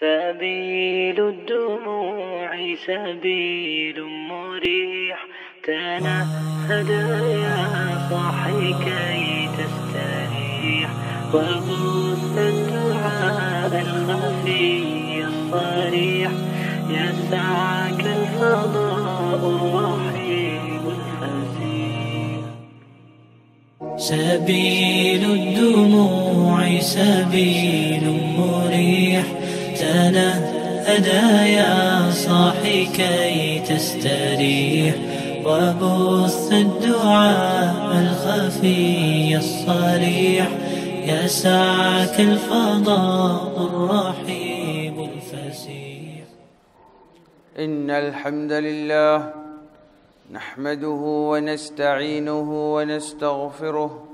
سبيل الدموع سبيل مريح تنهد يا صاحي كي تستريح وبث الدعاء الخفي الصريح يسعك الفضاء الرحيم الفسيح سبيل الدموع سبيل مريح أنا أدا يا صاحي كي تستريح وبث الدعاء الخفي الصريح يسعك الفضاء الرحيم الفسيح إن الحمد لله نحمده ونستعينه ونستغفره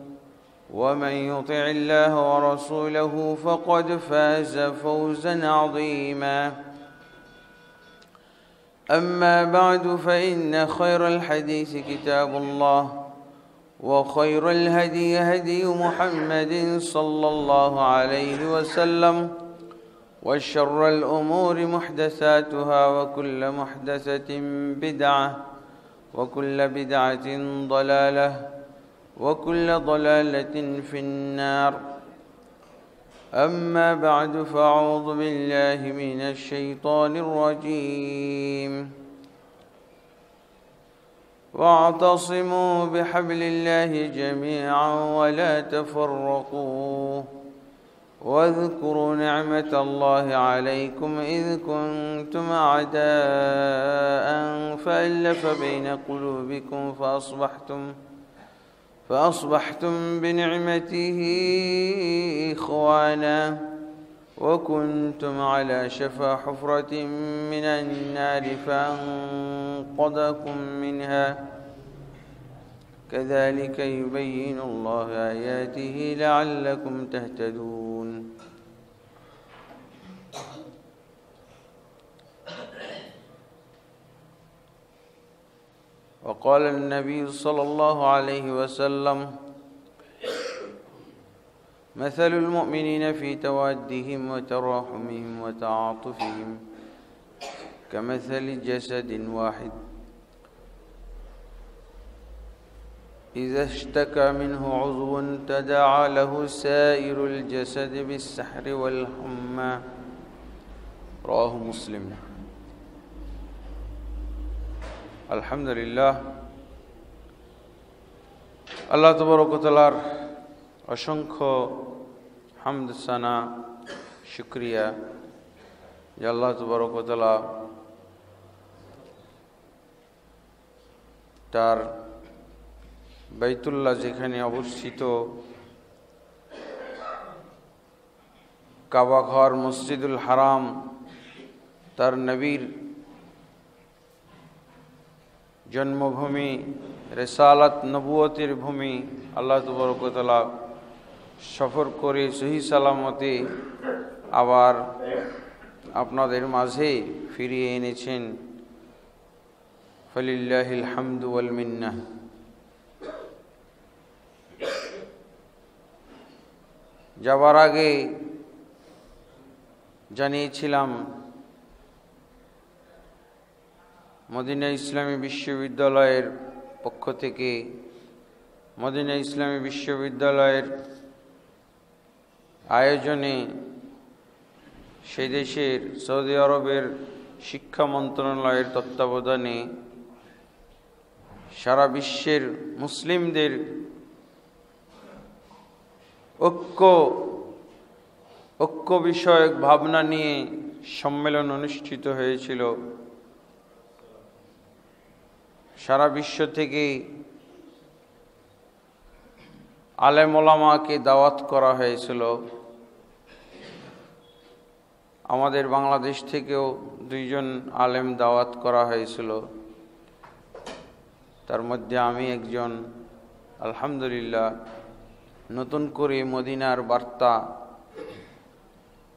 ومن يطع الله ورسوله فقد فاز فوزا عظيما اما بعد فان خير الحديث كتاب الله وخير الهدي هدي محمد صلى الله عليه وسلم وشر الامور محدثاتها وكل محدثه بدعه وكل بدعه ضلاله وكل ضلالة في النار أما بعد فأعوذ بالله من الشيطان الرجيم واعتصموا بحبل الله جميعا ولا تفرقوا واذكروا نعمة الله عليكم إذ كنتم أعداء فألف بين قلوبكم فأصبحتم فأصبحتم بنعمته إخوانا وكنتم على شفا حفرة من النار فأنقذكم منها كذلك يبين الله آياته لعلكم تهتدون وقال النبي صلى الله عليه وسلم مثل المؤمنين في توادهم وتراحمهم وتعاطفهم كمثل جسد واحد إذا اشتكى منه عضو تداعى له سائر الجسد بالسحر والحمى رواه مسلم আলহামদুলিল্লাহ আল্লাহ তবরকতলার অসংখ্য হামদসানা শুক্রিয়া যে আল্লাহ তবরকতলা তার বাইতুল্লাহ যেখানে অবস্থিত কাবাঘর মসজিদুল হারাম তার নবীর জন্মভূমি রেসালাত নবুয়তির ভূমি আল্লাহ তবরকতলা সফর করে সহি সালামতে আবার আপনাদের মাঝে ফিরিয়ে এনেছেন ফলিল্লাহিল হামদু আল মিন্না যাবার আগে জানিয়েছিলাম মদিনা ইসলামী বিশ্ববিদ্যালয়ের পক্ষ থেকে মদিনা ইসলামী বিশ্ববিদ্যালয়ের আয়োজনে সে দেশের সৌদি আরবের শিক্ষা মন্ত্রণালয়ের তত্ত্বাবধানে সারা বিশ্বের মুসলিমদের ঐক্য ঐক্য বিষয়ক ভাবনা নিয়ে সম্মেলন অনুষ্ঠিত হয়েছিল সারা বিশ্ব থেকে আলেমোলামাকে দাওয়াত করা হয়েছিল আমাদের বাংলাদেশ থেকেও দুইজন আলেম দাওয়াত করা হয়েছিল তার মধ্যে আমি একজন আলহামদুলিল্লাহ নতুন করে মদিনার বার্তা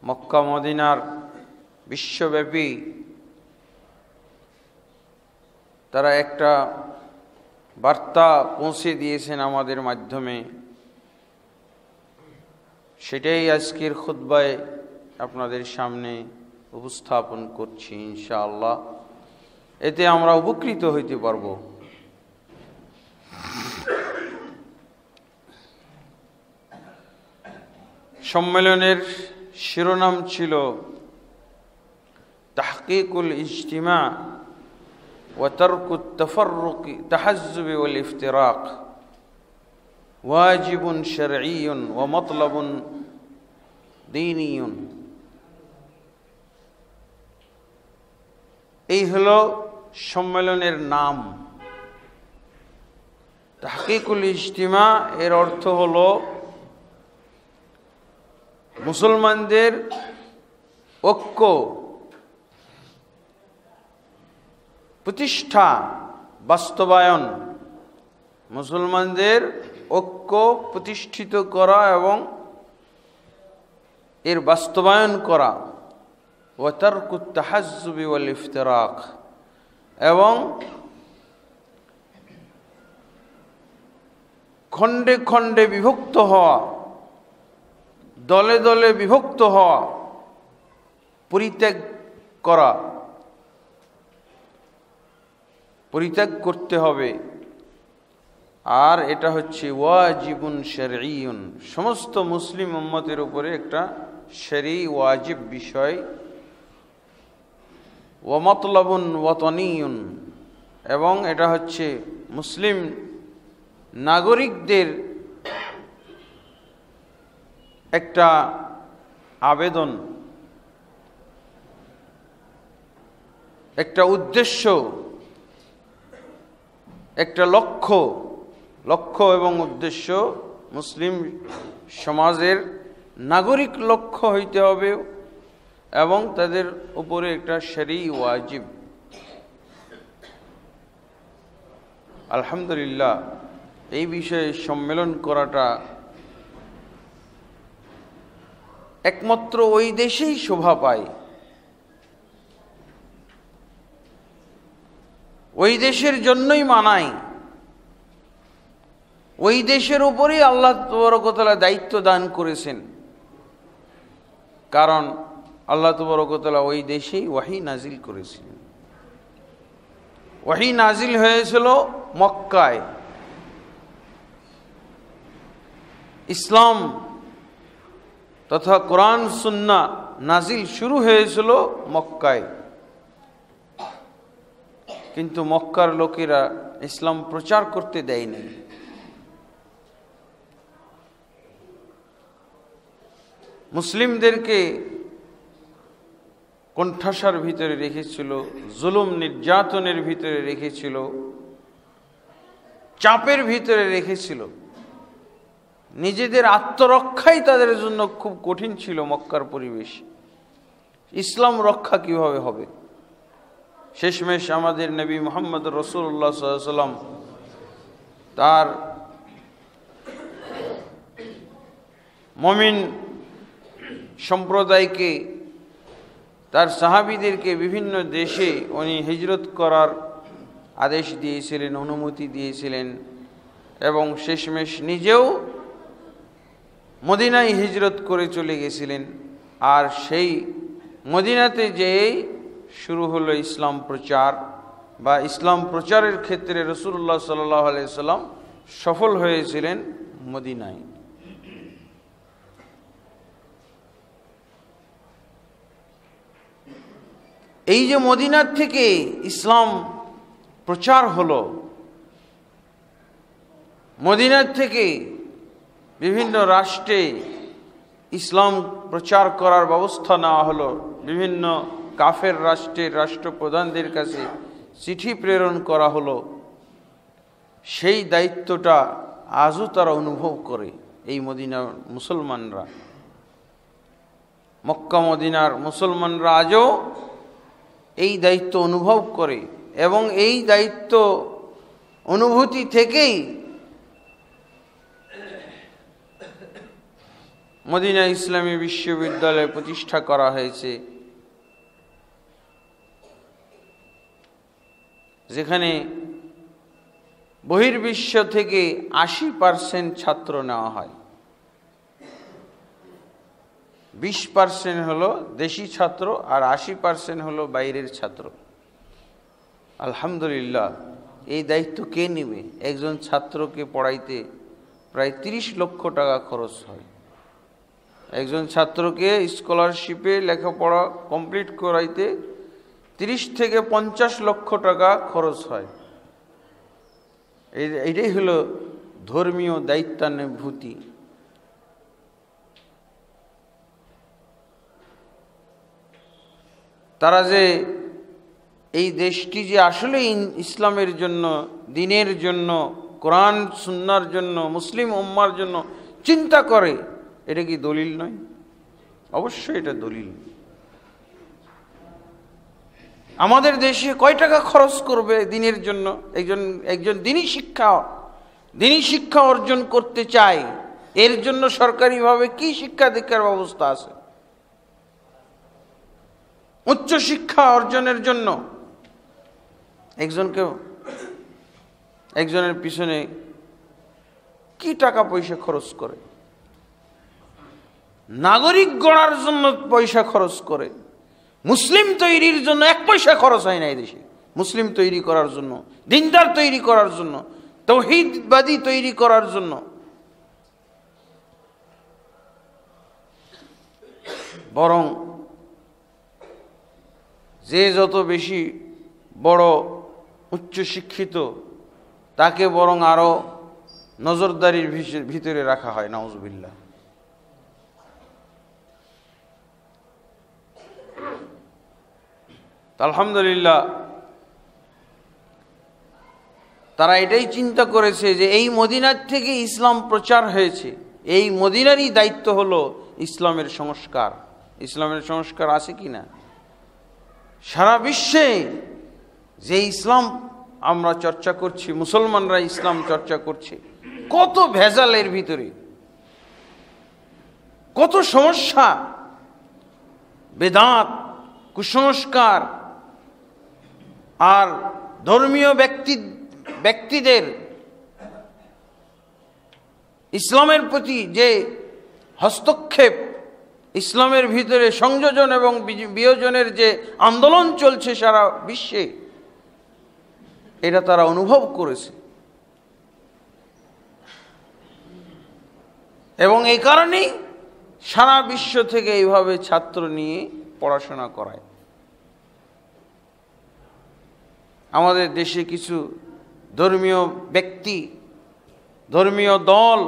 মক্কা মদিনার বিশ্বব্যাপী তারা একটা বার্তা পৌঁছে দিয়েছেন আমাদের মাধ্যমে সেটাই আজকের খুদ্বায় আপনাদের সামনে উপস্থাপন করছি ইনশাআল্লাহ এতে আমরা উপকৃত হইতে পারব সম্মেলনের শিরোনাম ছিল তাহকিকুল ইজতিমা وترك التفرق تحزب والافتراق واجب شرعي ومطلب ديني এই হলো সম্মেলনের নাম তাহকিকুল ইজতিমা এর অর্থ হল মুসলমানদের ঐক্য প্রতিষ্ঠা বাস্তবায়ন মুসলমানদের ঐক্য প্রতিষ্ঠিত করা এবং এর বাস্তবায়ন করা ওয়াতারকুত্তাহাজুবি ওয়াল ইফতারাক এবং খণ্ডে খণ্ডে বিভক্ত হওয়া দলে দলে বিভক্ত হওয়া পরিত্যাগ করা পরিত্যাগ করতে হবে আর এটা হচ্ছে ওয়াজিবুন শরিউন সমস্ত মুসলিম উম্মতের উপরে একটা শেরি ওয়াজিব বিষয় ওয়ামতলবুন ওয়তনিয়ন এবং এটা হচ্ছে মুসলিম নাগরিকদের একটা আবেদন একটা উদ্দেশ্য একটা লক্ষ্য লক্ষ্য এবং উদ্দেশ্য মুসলিম সমাজের নাগরিক লক্ষ্য হইতে হবে এবং তাদের উপরে একটা শরি ওয়াজিব আলহামদুলিল্লাহ এই বিষয়ে সম্মেলন করাটা একমাত্র ওই দেশেই শোভা পায় ওই দেশের জন্যই মানাই ওই দেশের উপরেই আল্লাহ তবরকতলা দায়িত্ব দান করেছেন কারণ আল্লাহ তবরকতলা ওই দেশেই ওয়াহি নাজিল করেছিলেন ওয়াহি নাজিল হয়েছিল মক্কায় ইসলাম তথা কোরআন সুন্না নাজিল শুরু হয়েছিল মক্কায় কিন্তু মক্কার লোকেরা ইসলাম প্রচার করতে দেয়নি মুসলিমদেরকে কণ্ঠাসার ভিতরে রেখেছিল জুলুম নির্যাতনের ভিতরে রেখেছিল চাপের ভিতরে রেখেছিল নিজেদের আত্মরক্ষাই তাদের জন্য খুব কঠিন ছিল মক্কার পরিবেশ ইসলাম রক্ষা কিভাবে হবে শেষমেশ আমাদের নবী মোহাম্মদ রসুল্লাহ সাল্লাম তার মমিন সম্প্রদায়কে তার সাহাবিদেরকে বিভিন্ন দেশে উনি হিজরত করার আদেশ দিয়েছিলেন অনুমতি দিয়েছিলেন এবং শেষমেশ নিজেও মদিনায় হিজরত করে চলে গেছিলেন আর সেই মদিনাতে যেই শুরু হলো ইসলাম প্রচার বা ইসলাম প্রচারের ক্ষেত্রে রসুল্লাহ সাল্লাহ আলাইসাল্লাম সফল হয়েছিলেন মদিনায় এই যে মদিনার থেকে ইসলাম প্রচার হলো মদিনার থেকে বিভিন্ন রাষ্ট্রে ইসলাম প্রচার করার ব্যবস্থা নেওয়া হলো বিভিন্ন কাফের রাষ্ট্রের রাষ্ট্রপ্রধানদের কাছে চিঠি প্রেরণ করা হলো সেই দায়িত্বটা আজও তারা অনুভব করে এই মদিনার মুসলমানরা মক্কা মদিনার মুসলমানরা আজও এই দায়িত্ব অনুভব করে এবং এই দায়িত্ব অনুভূতি থেকেই মদিনা ইসলামী বিশ্ববিদ্যালয় প্রতিষ্ঠা করা হয়েছে যেখানে বহির্বিশ্ব থেকে আশি পার্সেন্ট ছাত্র নেওয়া হয় বিশ পার্সেন্ট হলো দেশি ছাত্র আর আশি পার্সেন্ট হলো বাইরের ছাত্র আলহামদুলিল্লাহ এই দায়িত্ব কে নেবে একজন ছাত্রকে পড়াইতে প্রায় ৩০ লক্ষ টাকা খরচ হয় একজন ছাত্রকে স্কলারশিপে লেখাপড়া কমপ্লিট করাইতে তিরিশ থেকে পঞ্চাশ লক্ষ টাকা খরচ হয় এটাই হলো ধর্মীয় দায়িত্বানুভূতি তারা যে এই দেশটি যে আসলে ইসলামের জন্য দিনের জন্য কোরআন সুন্নার জন্য মুসলিম উম্মার জন্য চিন্তা করে এটা কি দলিল নয় অবশ্যই এটা দলিল নয় আমাদের দেশে কয় টাকা খরচ করবে দিনের জন্য একজন একজন দিনই শিক্ষা দিনই শিক্ষা অর্জন করতে চায় এর জন্য সরকারিভাবে কি শিক্ষা দীক্ষার ব্যবস্থা আছে উচ্চ শিক্ষা অর্জনের জন্য একজনকেও একজনের পিছনে কি টাকা পয়সা খরচ করে নাগরিক গড়ার জন্য পয়সা খরচ করে মুসলিম তৈরির জন্য এক পয়সা খরচ হয় না দেশে মুসলিম তৈরি করার জন্য দিনদার তৈরি করার জন্য তহিদবাদী তৈরি করার জন্য বরং যে যত বেশি বড় উচ্চ শিক্ষিত তাকে বরং আরও নজরদারির ভিতরে রাখা হয় নাউজবিল্লা আলহামদুলিল্লাহ তারা এটাই চিন্তা করেছে যে এই মদিনার থেকে ইসলাম প্রচার হয়েছে এই মদিনারই দায়িত্ব হল ইসলামের সংস্কার ইসলামের সংস্কার আছে কি না সারা বিশ্বে যে ইসলাম আমরা চর্চা করছি মুসলমানরা ইসলাম চর্চা করছে কত ভেজালের ভিতরে কত সমস্যা বেদাঁত কুসংস্কার আর ধর্মীয় ব্যক্তি ব্যক্তিদের ইসলামের প্রতি যে হস্তক্ষেপ ইসলামের ভিতরে সংযোজন এবং বিয়োজনের যে আন্দোলন চলছে সারা বিশ্বে এটা তারা অনুভব করেছে এবং এই কারণেই সারা বিশ্ব থেকে এইভাবে ছাত্র নিয়ে পড়াশোনা করায় আমাদের দেশে কিছু ধর্মীয় ব্যক্তি ধর্মীয় দল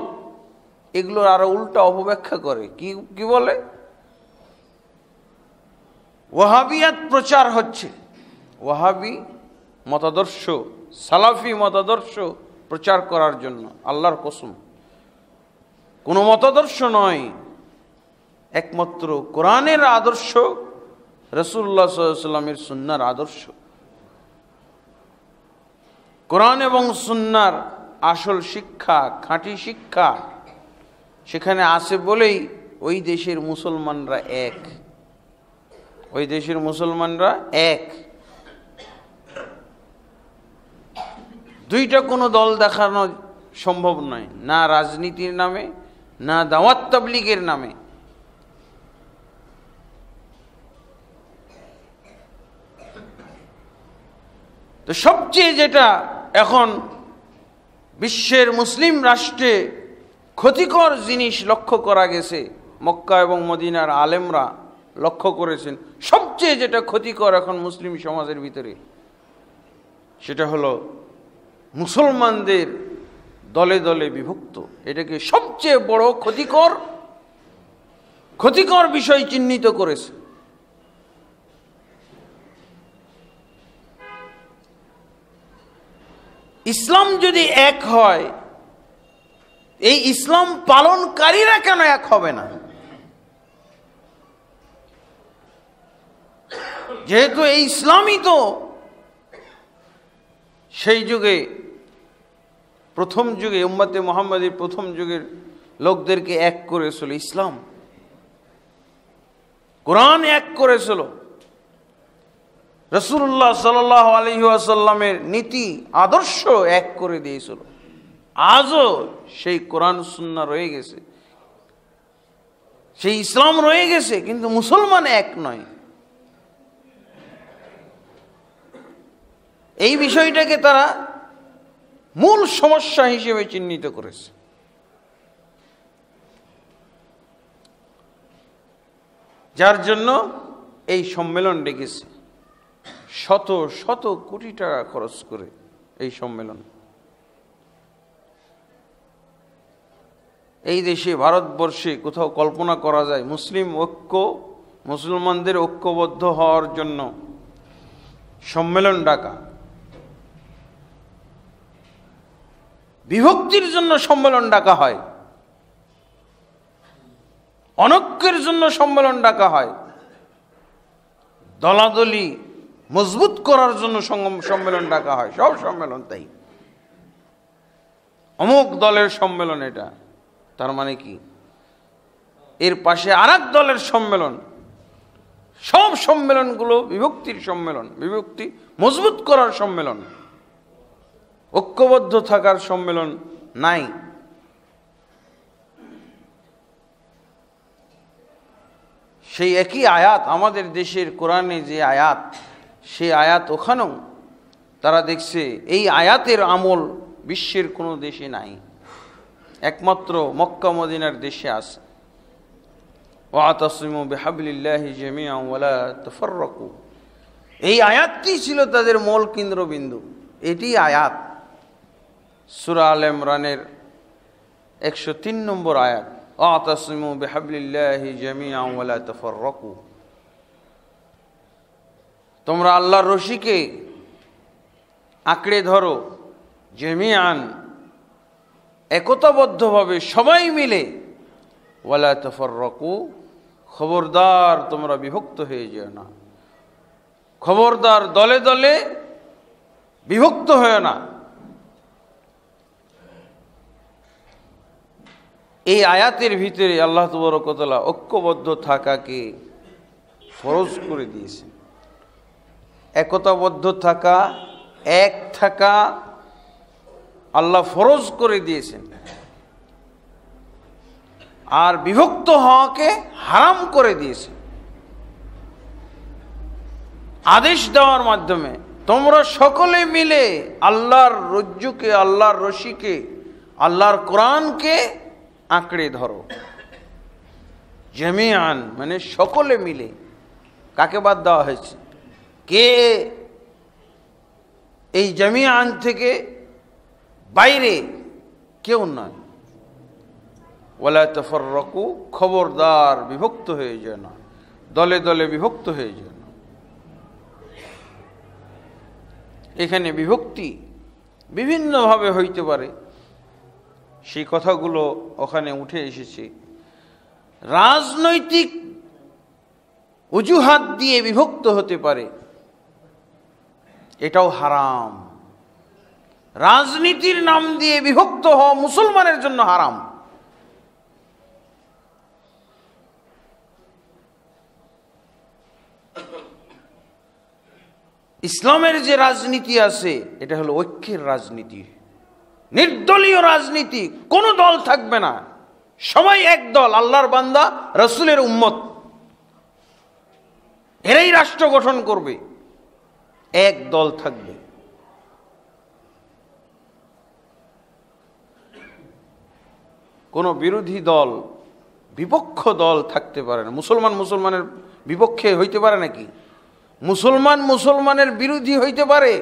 এগুলোর আরও উল্টা অপব্যাখ্যা করে কি কি বলে ওয়াহাবিয়াত প্রচার হচ্ছে ওয়াহাবি মতাদর্শ সালাফি মতাদর্শ প্রচার করার জন্য আল্লাহর কসম কোনো মতাদর্শ নয় একমাত্র কোরআনের আদর্শ রসুল্লাহ সাল্লামের সুন্নার আদর্শ কোরআন এবং সুন্নার আসল শিক্ষা খাঁটি শিক্ষা সেখানে আছে বলেই ওই দেশের মুসলমানরা এক ওই দেশের মুসলমানরা এক দুইটা কোনো দল দেখানো সম্ভব নয় না রাজনীতির নামে না দাওয়াত তাবলিগের নামে তো সবচেয়ে যেটা এখন বিশ্বের মুসলিম রাষ্ট্রে ক্ষতিকর জিনিস লক্ষ্য করা গেছে মক্কা এবং মদিনার আলেমরা লক্ষ্য করেছেন সবচেয়ে যেটা ক্ষতিকর এখন মুসলিম সমাজের ভিতরে সেটা হলো মুসলমানদের দলে দলে বিভক্ত এটাকে সবচেয়ে বড় ক্ষতিকর ক্ষতিকর বিষয় চিহ্নিত করেছে ইসলাম যদি এক হয় এই ইসলাম পালনকারীরা কেন এক হবে না যেহেতু এই ইসলামই তো সেই যুগে প্রথম যুগে উম্মাতে মোহাম্মদের প্রথম যুগের লোকদেরকে এক করেছিল ইসলাম কোরআন এক করেছিল রসুল্লাহ সাল আলহিহাসাল্লামের নীতি আদর্শ এক করে দিয়েছিল আজও সেই কোরআন সুন্না রয়ে গেছে সেই ইসলাম রয়ে গেছে কিন্তু মুসলমান এক নয় এই বিষয়টাকে তারা মূল সমস্যা হিসেবে চিহ্নিত করেছে যার জন্য এই সম্মেলন ডেকেছে শত শত কোটি টাকা খরচ করে এই সম্মেলন এই দেশে ভারতবর্ষে কোথাও কল্পনা করা যায় মুসলিম ঐক্য মুসলমানদের ঐক্যবদ্ধ হওয়ার জন্য সম্মেলন ডাকা বিভক্তির জন্য সম্মেলন ডাকা হয় অনক্যের জন্য সম্মেলন ডাকা হয় দলাদলি মজবুত করার জন্য সম্মেলন ডাকা হয় সব সম্মেলন তাই অমুক দলের সম্মেলন এটা তার মানে কি এর পাশে আর দলের সম্মেলন সব সম্মেলনগুলো বিভক্তির সম্মেলন বিভক্তি মজবুত করার সম্মেলন ঐক্যবদ্ধ থাকার সম্মেলন নাই সেই একই আয়াত আমাদের দেশের কোরআনে যে আয়াত সে আয়াত ওখানেও তারা দেখছে এই আয়াতের আমল বিশ্বের কোনো দেশে নাই একমাত্র মক্কা মদিনার দেশে আছে ওয়াতাসিমু বেহাবিল্লাহি জেমিয়া ওয়ালা তফরকু এই আয়াতটি ছিল তাদের মূল কেন্দ্রবিন্দু এটি আয়াত সুরা আল ইমরানের একশো তিন নম্বর আয়াত ওয়াতাসিমু বেহাবিল্লাহি জেমিয়া ওয়ালা তফরকু তোমরা আল্লাহর রশিকে আঁকড়ে ধরো জেমিয়ান একতাবদ্ধভাবে সবাই মিলে ওয়ালা তফর রকু খবরদার তোমরা বিভক্ত হয়ে যেও না খবরদার দলে দলে বিভক্ত হয় না এই আয়াতের ভিতরে আল্লাহ তবরকতলা ঐক্যবদ্ধ থাকাকে ফরজ করে দিয়েছেন একতাবদ্ধ থাকা এক থাকা আল্লাহ ফরজ করে দিয়েছেন আর বিভক্ত হওয়াকে হারাম করে দিয়েছেন আদেশ দেওয়ার মাধ্যমে তোমরা সকলে মিলে আল্লাহর রজ্জুকে আল্লাহর রশিকে আল্লাহর কোরআনকে আঁকড়ে ধরো জমিয়ান মানে সকলে মিলে কাকে বাদ দেওয়া হয়েছে কে এই জামিয়ান থেকে বাইরে কেউ নয় ওলা তফর রকু খবরদার বিভক্ত হয়ে যায় না দলে দলে বিভক্ত হয়ে যায় না এখানে বিভক্তি বিভিন্নভাবে হইতে পারে সেই কথাগুলো ওখানে উঠে এসেছে রাজনৈতিক অজুহাত দিয়ে বিভক্ত হতে পারে এটাও হারাম রাজনীতির নাম দিয়ে বিভক্ত হওয়া মুসলমানের জন্য হারাম ইসলামের যে রাজনীতি আছে এটা হলো ঐক্যের রাজনীতি নির্দলীয় রাজনীতি কোনো দল থাকবে না সবাই এক দল আল্লাহর বান্দা রসুলের উম্মত এরাই রাষ্ট্র গঠন করবে এক দল থাকবে কোনো বিরোধী দল বিপক্ষ দল থাকতে পারে না মুসলমান মুসলমানের বিপক্ষে হইতে পারে নাকি মুসলমান মুসলমানের বিরোধী হইতে পারে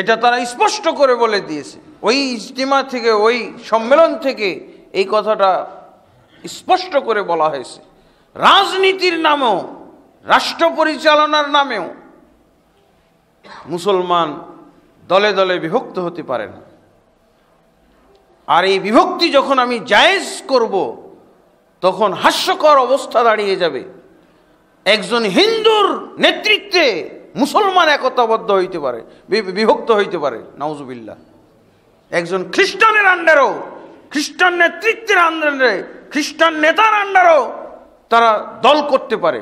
এটা তারা স্পষ্ট করে বলে দিয়েছে ওই ইজতিমা থেকে ওই সম্মেলন থেকে এই কথাটা স্পষ্ট করে বলা হয়েছে রাজনীতির নামেও রাষ্ট্র পরিচালনার নামেও মুসলমান দলে দলে বিভক্ত হতে পারে না আর এই বিভক্তি যখন আমি জায়েজ করব তখন হাস্যকর অবস্থা দাঁড়িয়ে যাবে একজন হিন্দুর নেতৃত্বে মুসলমান একতাবদ্ধ হইতে পারে বিভক্ত হইতে পারে নাউজুবিল্লা একজন খ্রিস্টানের আন্ডারও খ্রিস্টান নেতৃত্বের আন্ডারে খ্রিস্টান নেতার আন্ডারও তারা দল করতে পারে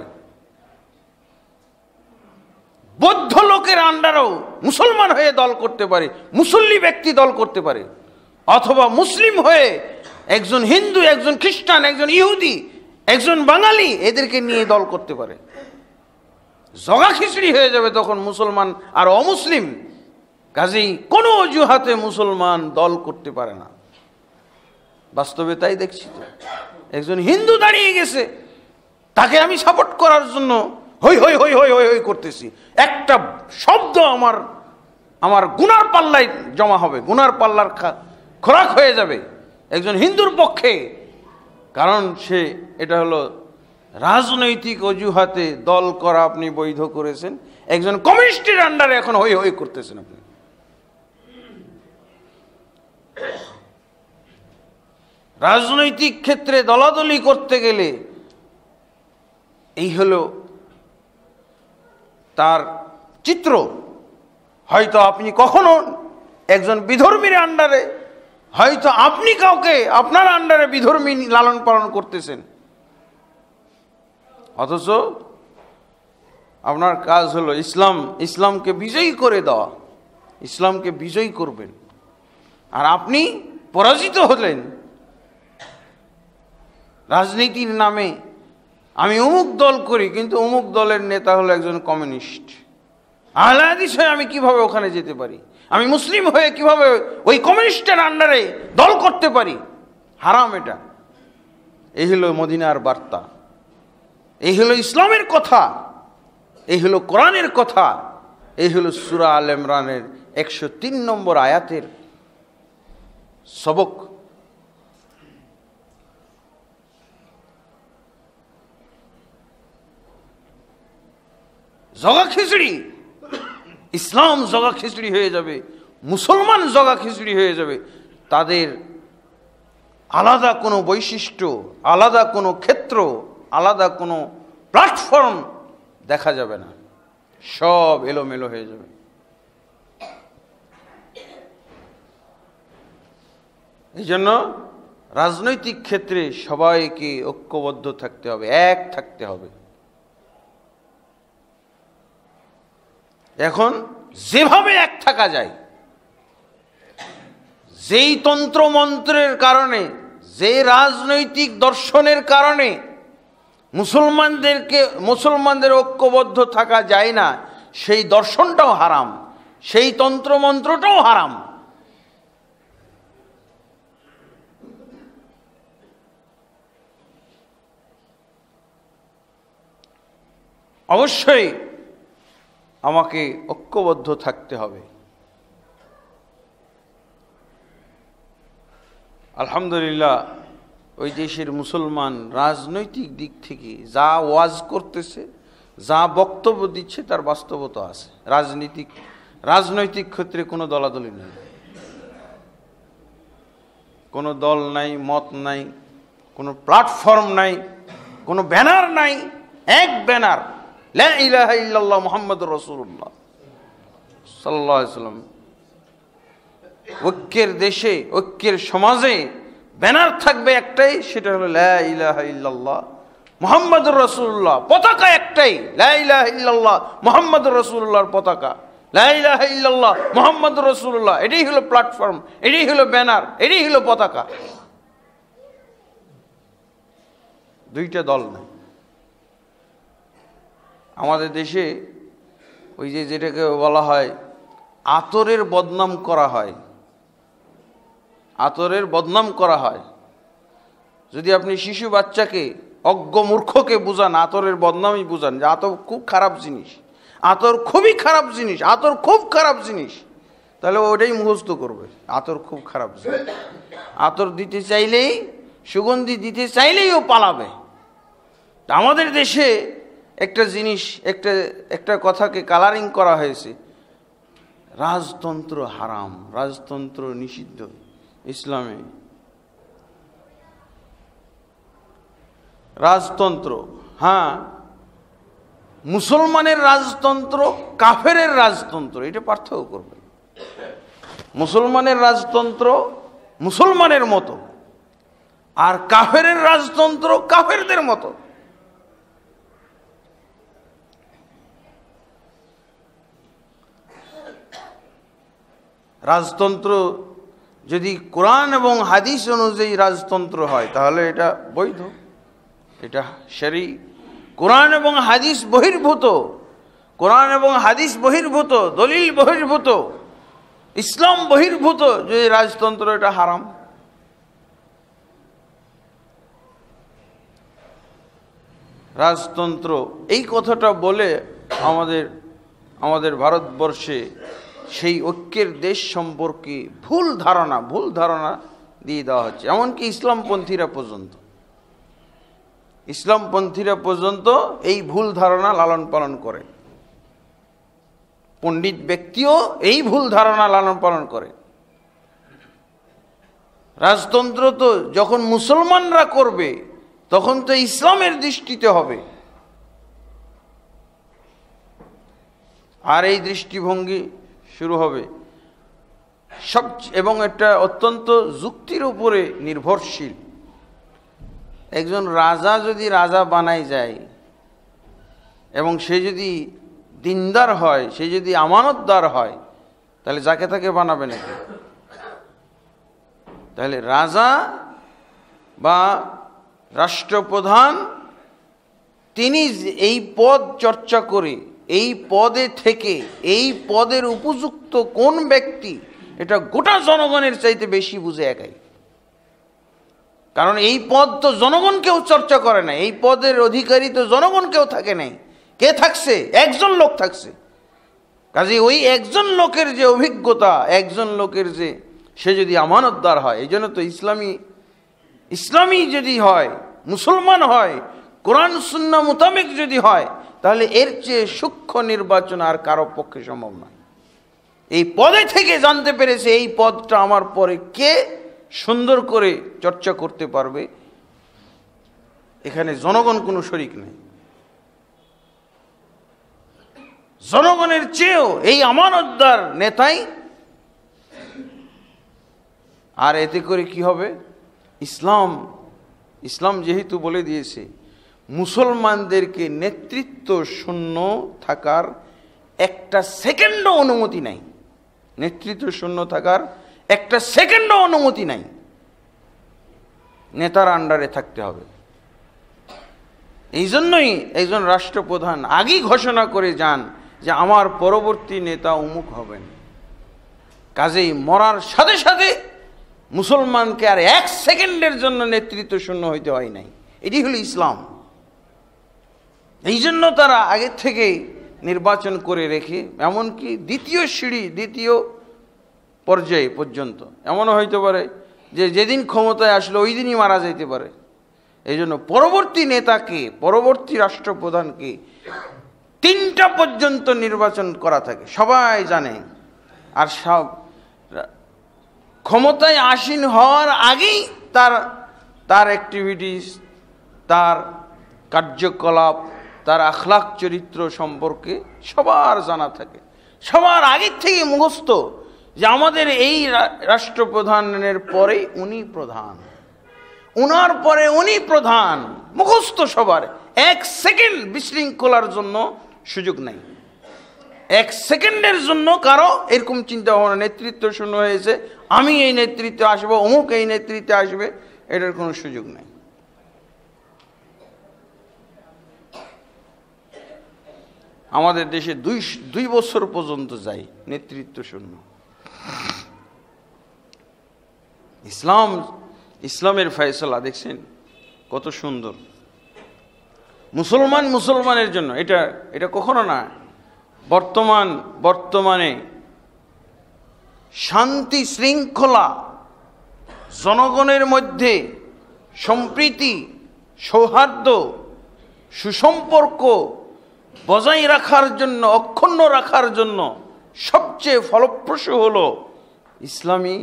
বৌদ্ধ লোকের আন্ডারেও মুসলমান হয়ে দল করতে পারে মুসল্লি ব্যক্তি দল করতে পারে অথবা মুসলিম হয়ে একজন হিন্দু একজন খ্রিস্টান একজন ইহুদি একজন বাঙালি এদেরকে নিয়ে দল করতে পারে জগা খিচড়ি হয়ে যাবে তখন মুসলমান আর অমুসলিম কাজেই কোনো অজুহাতে মুসলমান দল করতে পারে না বাস্তবে তাই দেখছি তো একজন হিন্দু দাঁড়িয়ে গেছে তাকে আমি সাপোর্ট করার জন্য হই হই হই হই হই হই করতেছি একটা শব্দ আমার আমার গুনার পাল্লায় জমা হবে গুনার পাল্লার খোরাক হয়ে যাবে একজন হিন্দুর পক্ষে কারণ সে এটা হলো রাজনৈতিক অজুহাতে দল করা আপনি বৈধ করেছেন একজন কমিউনিস্টের আন্ডারে এখন হই হই করতেছেন আপনি রাজনৈতিক ক্ষেত্রে দলাদলি করতে গেলে এই হলো তার চিত্র হয়তো আপনি কখনো একজন বিধর্মীর আন্ডারে হয়তো আপনি কাউকে আপনার আন্ডারে বিধর্মী লালন পালন করতেছেন অথচ আপনার কাজ হলো ইসলাম ইসলামকে বিজয়ী করে দেওয়া ইসলামকে বিজয়ী করবেন আর আপনি পরাজিত হলেন রাজনীতির নামে আমি অমুক দল করি কিন্তু অমুক দলের নেতা হলো একজন কমিউনিস্ট আলাদিস হয়ে আমি কিভাবে ওখানে যেতে পারি আমি মুসলিম হয়ে কিভাবে ওই কমিউনিস্টের আন্ডারে দল করতে পারি হারাম এটা এই হলো মদিনার বার্তা এই হলো ইসলামের কথা এই হলো কোরআনের কথা এই হলো সুরা আল ইমরানের একশো তিন নম্বর আয়াতের সবক জগা খিচড়ি ইসলাম জগা খিচড়ি হয়ে যাবে মুসলমান জগা খিচড়ি হয়ে যাবে তাদের আলাদা কোনো বৈশিষ্ট্য আলাদা কোনো ক্ষেত্র আলাদা কোনো প্ল্যাটফর্ম দেখা যাবে না সব এলোমেলো হয়ে যাবে এই জন্য রাজনৈতিক ক্ষেত্রে সবাইকে ঐক্যবদ্ধ থাকতে হবে এক থাকতে হবে এখন যেভাবে এক থাকা যায় যেই তন্ত্র মন্ত্রের কারণে যে রাজনৈতিক দর্শনের কারণে মুসলমানদেরকে মুসলমানদের ঐক্যবদ্ধ থাকা যায় না সেই দর্শনটাও হারাম সেই তন্ত্রমন্ত্রটাও হারাম অবশ্যই আমাকে ঐক্যবদ্ধ থাকতে হবে আলহামদুলিল্লাহ ওই দেশের মুসলমান রাজনৈতিক দিক থেকে যা ওয়াজ করতেছে যা বক্তব্য দিচ্ছে তার বাস্তবতা আছে রাজনৈতিক রাজনৈতিক ক্ষেত্রে কোনো দলাদলি নেই কোনো দল নাই মত নাই কোনো প্ল্যাটফর্ম নাই কোনো ব্যানার নাই এক ব্যানার লাহ মোহাম্মদ রসুল্লাহ সাল্লাম ঐক্যের দেশে ঐক্যের সমাজে ব্যানার থাকবে একটাই সেটা হলো লাহ মোহাম্মদ রসুল্লাহ পতাকা একটাই লাহ মোহাম্মদ রসুল্লাহর পতাকা লাহ মোহাম্মদ রসুল্লাহ এটাই হলো প্ল্যাটফর্ম এটাই হলো ব্যানার এটাই হলো পতাকা দুইটা দল নাই আমাদের দেশে ওই যে যেটাকে বলা হয় আতরের বদনাম করা হয় আতরের বদনাম করা হয় যদি আপনি শিশু বাচ্চাকে অজ্ঞ মূর্খকে বুঝান আতরের বদনামই বুঝান যে আতর খুব খারাপ জিনিস আতর খুবই খারাপ জিনিস আতর খুব খারাপ জিনিস তাহলে ওটাই মুখস্থ করবে আতর খুব খারাপ জিনিস আতর দিতে চাইলেই সুগন্ধি দিতে চাইলেই ও পালাবে আমাদের দেশে একটা জিনিস একটা একটা কথাকে কালারিং করা হয়েছে রাজতন্ত্র হারাম রাজতন্ত্র নিষিদ্ধ ইসলামে রাজতন্ত্র হ্যাঁ মুসলমানের রাজতন্ত্র কাফের রাজতন্ত্র এটা পার্থক্য করবে মুসলমানের রাজতন্ত্র মুসলমানের মতো আর কাফের রাজতন্ত্র কাফেরদের মতো রাজতন্ত্র যদি কোরআন এবং হাদিস অনুযায়ী রাজতন্ত্র হয় তাহলে এটা বৈধ এটা সেরি কোরআন এবং হাদিস বহির্ভূত কোরআন এবং হাদিস বহির্ভূত দলিল বহির্ভূত ইসলাম বহির্ভূত যে রাজতন্ত্র এটা হারাম রাজতন্ত্র এই কথাটা বলে আমাদের আমাদের ভারতবর্ষে সেই ঐক্যের দেশ সম্পর্কে ভুল ধারণা ভুল ধারণা দিয়ে দেওয়া হচ্ছে এমনকি ইসলামপন্থীরা পর্যন্ত ইসলামপন্থীরা পর্যন্ত এই ভুল ধারণা লালন পালন করে পণ্ডিত ব্যক্তিও এই ভুল ধারণা লালন পালন করে রাজতন্ত্র তো যখন মুসলমানরা করবে তখন তো ইসলামের দৃষ্টিতে হবে আর এই দৃষ্টিভঙ্গি শুরু হবে সব এবং এটা অত্যন্ত যুক্তির উপরে নির্ভরশীল একজন রাজা যদি রাজা বানাই যায় এবং সে যদি দিনদার হয় সে যদি আমানতদার হয় তাহলে যাকে তাকে বানাবে নাকি তাহলে রাজা বা রাষ্ট্রপ্রধান তিনি এই পদ চর্চা করে এই পদে থেকে এই পদের উপযুক্ত কোন ব্যক্তি এটা গোটা জনগণের চাইতে বেশি বুঝে একাই কারণ এই পদ তো জনগণকেও চর্চা করে না এই পদের অধিকারী তো জনগণ কেউ থাকে নাই কে থাকছে একজন লোক থাকছে কাজে ওই একজন লোকের যে অভিজ্ঞতা একজন লোকের যে সে যদি আমানতদার হয় এই জন্য তো ইসলামী ইসলামী যদি হয় মুসলমান হয় কোরআন সুন্না মোতাবেক যদি হয় তাহলে এর চেয়ে সূক্ষ্ম নির্বাচন আর কারো পক্ষে সম্ভব নয় এই পদে থেকে জানতে পেরেছে এই পদটা আমার পরে কে সুন্দর করে চর্চা করতে পারবে এখানে জনগণ কোনো শরিক নেই জনগণের চেয়েও এই আমানতদার নেতাই আর এতে করে কি হবে ইসলাম ইসলাম যেহেতু বলে দিয়েছে মুসলমানদেরকে নেতৃত্ব শূন্য থাকার একটা সেকেন্ডও অনুমতি নাই নেতৃত্ব শূন্য থাকার একটা সেকেন্ডও অনুমতি নাই নেতার আন্ডারে থাকতে হবে এই জন্যই একজন রাষ্ট্রপ্রধান আগেই ঘোষণা করে যান যে আমার পরবর্তী নেতা অমুক হবেন কাজেই মরার সাথে সাথে মুসলমানকে আর এক সেকেন্ডের জন্য নেতৃত্ব শূন্য হইতে হয় নাই এটি হলো ইসলাম এই জন্য তারা আগের থেকেই নির্বাচন করে রেখে এমনকি দ্বিতীয় সিঁড়ি দ্বিতীয় পর্যায়ে পর্যন্ত এমনও হইতে পারে যে যেদিন ক্ষমতায় আসলে ওই দিনই মারা যেতে পারে এই জন্য পরবর্তী নেতাকে পরবর্তী রাষ্ট্রপ্রধানকে তিনটা পর্যন্ত নির্বাচন করা থাকে সবাই জানে আর সব ক্ষমতায় আসীন হওয়ার আগেই তার তার অ্যাক্টিভিটিস তার কার্যকলাপ তার আখলাক চরিত্র সম্পর্কে সবার জানা থাকে সবার আগের থেকে মুখস্থ যে আমাদের এই রাষ্ট্রপ্রধানের পরে উনি প্রধান উনার পরে উনি প্রধান মুখস্থ সবার এক সেকেন্ড বিশৃঙ্খলার জন্য সুযোগ নেই এক সেকেন্ডের জন্য কারো এরকম চিন্তা ভাবনা নেতৃত্ব শূন্য হয়েছে আমি এই নেতৃত্বে আসবো অমুক এই নেতৃত্বে আসবে এটার কোনো সুযোগ নেই আমাদের দেশে দুই দুই বছর পর্যন্ত যায় নেতৃত্ব শূন্য ইসলাম ইসলামের ফয়সলা দেখছেন কত সুন্দর মুসলমান মুসলমানের জন্য এটা এটা কখনো না বর্তমান বর্তমানে শান্তি শৃঙ্খলা জনগণের মধ্যে সম্প্রীতি সৌহার্দ্য সুসম্পর্ক বজায় রাখার জন্য অক্ষুণ্ণ রাখার জন্য সবচেয়ে ফলপ্রসূ হল ইসলামী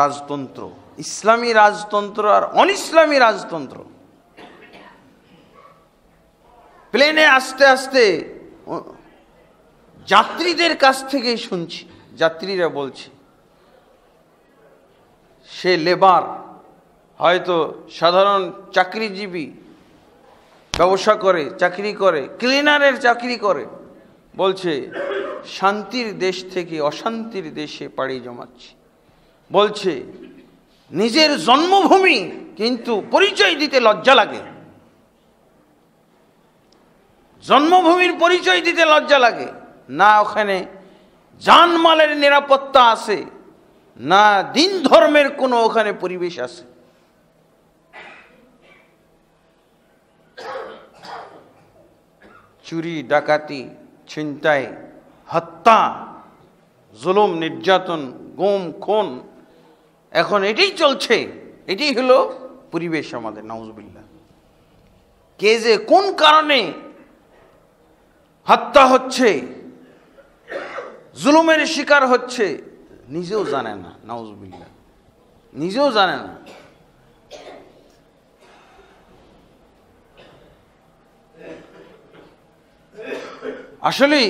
রাজতন্ত্র ইসলামী রাজতন্ত্র আর অন ইসলামী রাজতন্ত্র প্লেনে আস্তে আস্তে যাত্রীদের কাছ থেকেই শুনছি যাত্রীরা বলছে সে লেবার হয়তো সাধারণ চাকরিজীবী ব্যবসা করে চাকরি করে ক্লিনারের চাকরি করে বলছে শান্তির দেশ থেকে অশান্তির দেশে পাড়ি জমাচ্ছে বলছে নিজের জন্মভূমি কিন্তু পরিচয় দিতে লজ্জা লাগে জন্মভূমির পরিচয় দিতে লজ্জা লাগে না ওখানে জানমালের নিরাপত্তা আছে না দিন ধর্মের কোনো ওখানে পরিবেশ আছে চুরি ডাকাতি ছিনতাই হত্যা জুলুম নির্যাতন গোম খুন এখন এটাই চলছে এটাই হলো পরিবেশ আমাদের নওয়াজবিল্লা কে যে কোন কারণে হত্যা হচ্ছে জুলুমের শিকার হচ্ছে নিজেও জানে না নওয়াজবিল্লা নিজেও জানে না আসলেই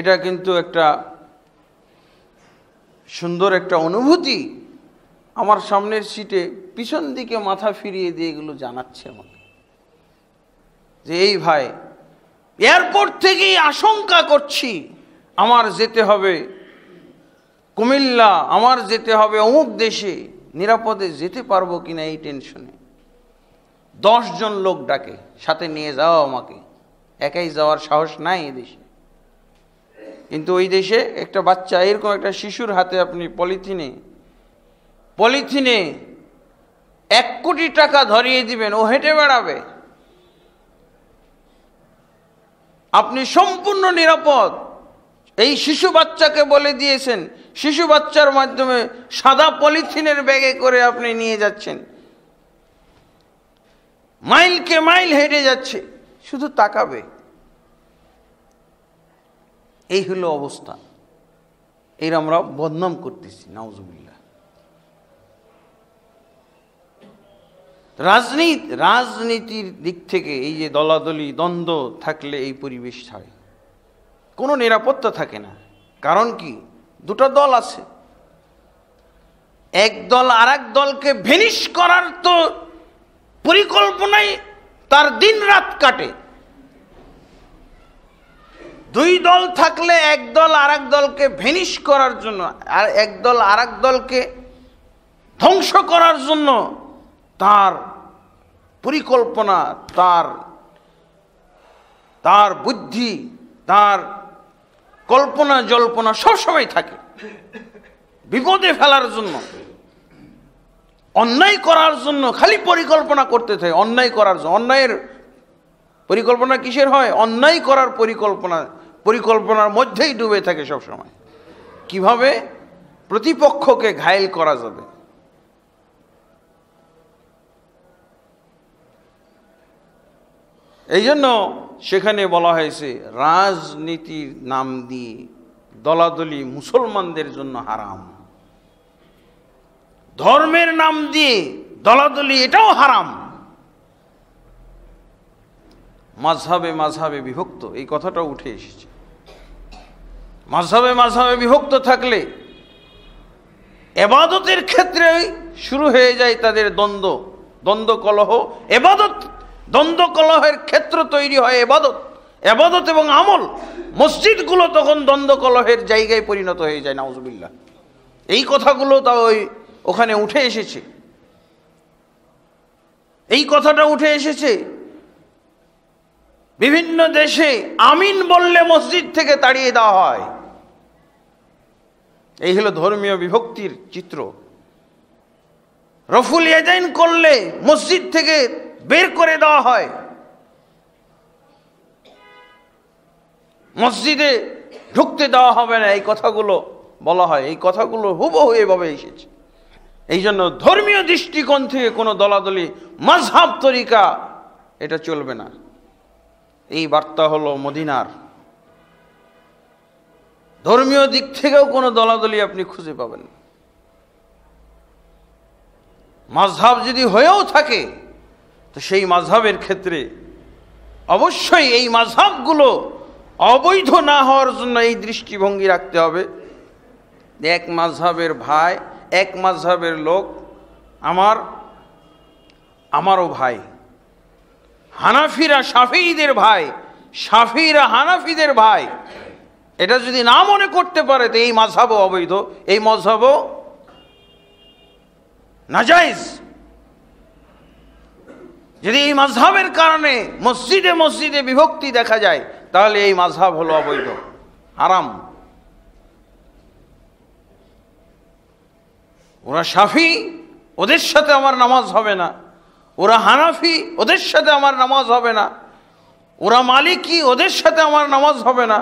এটা কিন্তু একটা সুন্দর একটা অনুভূতি আমার সামনের সিটে পিছন দিকে মাথা ফিরিয়ে দিয়ে এগুলো জানাচ্ছে আমাকে যে এই ভাই এয়ারপোর্ট থেকেই আশঙ্কা করছি আমার যেতে হবে কুমিল্লা আমার যেতে হবে অমুক দেশে নিরাপদে যেতে পারবো কিনা এই টেনশনে দশজন লোক ডাকে সাথে নিয়ে যাও আমাকে একাই যাওয়ার সাহস নাই এই দেশে কিন্তু ওই দেশে একটা বাচ্চা এরকম একটা শিশুর হাতে আপনি পলিথিনে পলিথিনে এক কোটি টাকা ধরিয়ে দিবেন ও হেঁটে বেড়াবে আপনি সম্পূর্ণ নিরাপদ এই শিশু বাচ্চাকে বলে দিয়েছেন শিশু বাচ্চার মাধ্যমে সাদা পলিথিনের ব্যাগে করে আপনি নিয়ে যাচ্ছেন মাইলকে মাইল হেঁটে যাচ্ছে শুধু তাকাবে এই হলো অবস্থা এর আমরা বদনাম করতেছি নাউজুবিল্লা রাজনীতি রাজনীতির দিক থেকে এই যে দলাদলি দ্বন্দ্ব থাকলে এই পরিবেশ হয় কোনো নিরাপত্তা থাকে না কারণ কি দুটো দল আছে এক দল আর দলকে ভেনিশ করার তো পরিকল্পনায় তার দিন রাত কাটে দুই দল থাকলে এক দল আর দলকে ভেনিশ করার জন্য আর এক দল আর দলকে ধ্বংস করার জন্য তার পরিকল্পনা তার তার বুদ্ধি তার কল্পনা জল্পনা সবসময় থাকে বিপদে ফেলার জন্য অন্যায় করার জন্য খালি পরিকল্পনা করতে থাকে অন্যায় করার জন্য অন্যায়ের পরিকল্পনা কিসের হয় অন্যায় করার পরিকল্পনা পরিকল্পনার মধ্যেই ডুবে থাকে সব সময় কিভাবে প্রতিপক্ষকে ঘায়েল করা যাবে এই জন্য সেখানে বলা হয়েছে রাজনীতির নাম দিয়ে দলাদলি মুসলমানদের জন্য হারাম ধর্মের নাম দিয়ে দলাদলি এটাও হারাম মাঝাবে মাঝাবে বিভক্ত এই কথাটা উঠে এসেছে মাঝাবে মাঝাবে বিভক্ত থাকলে এবাদতের ক্ষেত্রে শুরু হয়ে যায় তাদের দ্বন্দ্ব দ্বন্দ্ব কলহ এবাদত দ্বন্দ্ব কলহের ক্ষেত্র তৈরি হয় এবাদত এবাদত এবং আমল মসজিদগুলো তখন দ্বন্দ্ব কলহের জায়গায় পরিণত হয়ে যায় নাউজবিল্লা এই কথাগুলো তা ওই ওখানে উঠে এসেছে এই কথাটা উঠে এসেছে বিভিন্ন দেশে আমিন বললে মসজিদ থেকে তাড়িয়ে দেওয়া হয় এই হলো ধর্মীয় বিভক্তির চিত্র রফুল ইয়াদাইন করলে মসজিদ থেকে বের করে দেওয়া হয় মসজিদে ঢুকতে দেওয়া হবে না এই কথাগুলো বলা হয় এই কথাগুলো হুবহু এভাবে এসেছে এই জন্য ধর্মীয় দৃষ্টিকোণ থেকে কোনো দলাদলি মাঝহাব তরিকা এটা চলবে না এই বার্তা হলো মদিনার ধর্মীয় দিক থেকেও কোনো দলাদলি আপনি খুঁজে পাবেন মাঝহাব যদি হয়েও থাকে তো সেই মাঝহাবের ক্ষেত্রে অবশ্যই এই মাঝহাবগুলো অবৈধ না হওয়ার জন্য এই দৃষ্টিভঙ্গি রাখতে হবে এক মাঝহাবের ভাই এক মাঝহাবের লোক আমার আমারও ভাই হানাফিরা সাফিদের ভাই সাফিরা হানাফিদের ভাই এটা যদি না মনে করতে পারে তো এই মাঝহাবও অবৈধ এই মজহাবও নাজাইজ যদি এই মাঝাবের কারণে মসজিদে মসজিদে বিভক্তি দেখা যায় তাহলে এই মাঝাব হলো অবৈধ হারাম ওরা সাফি ওদের সাথে আমার নামাজ হবে না ওরা হানাফি ওদের সাথে আমার নামাজ হবে না ওরা মালিকি ওদের সাথে আমার নামাজ হবে না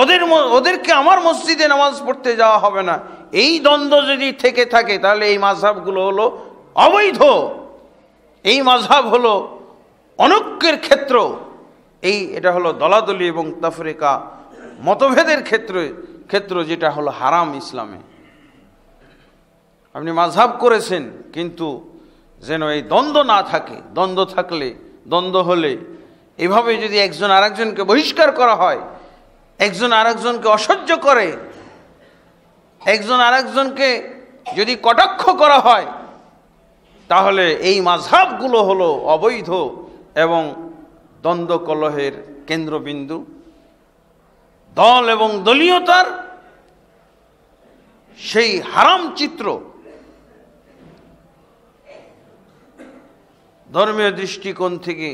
ওদের ওদেরকে আমার মসজিদে নামাজ পড়তে যাওয়া হবে না এই দ্বন্দ্ব যদি থেকে থাকে তাহলে এই মাঝহাবগুলো হলো অবৈধ এই মাঝহাব হলো অনৈক্যের ক্ষেত্র এই এটা হলো দলাদলি এবং তাফরিকা মতভেদের ক্ষেত্রে ক্ষেত্র যেটা হলো হারাম ইসলামে আপনি মাঝহাব করেছেন কিন্তু যেন এই দ্বন্দ্ব না থাকে দ্বন্দ্ব থাকলে দ্বন্দ্ব হলে এভাবে যদি একজন আরেকজনকে বহিষ্কার করা হয় একজন আরেকজনকে অসহ্য করে একজন আরেকজনকে যদি কটাক্ষ করা হয় তাহলে এই মাঝহাবগুলো হলো অবৈধ এবং দ্বন্দ্বকলহের কেন্দ্রবিন্দু দল এবং দলীয়তার সেই হারাম চিত্র ধর্মীয় দৃষ্টিকোণ থেকে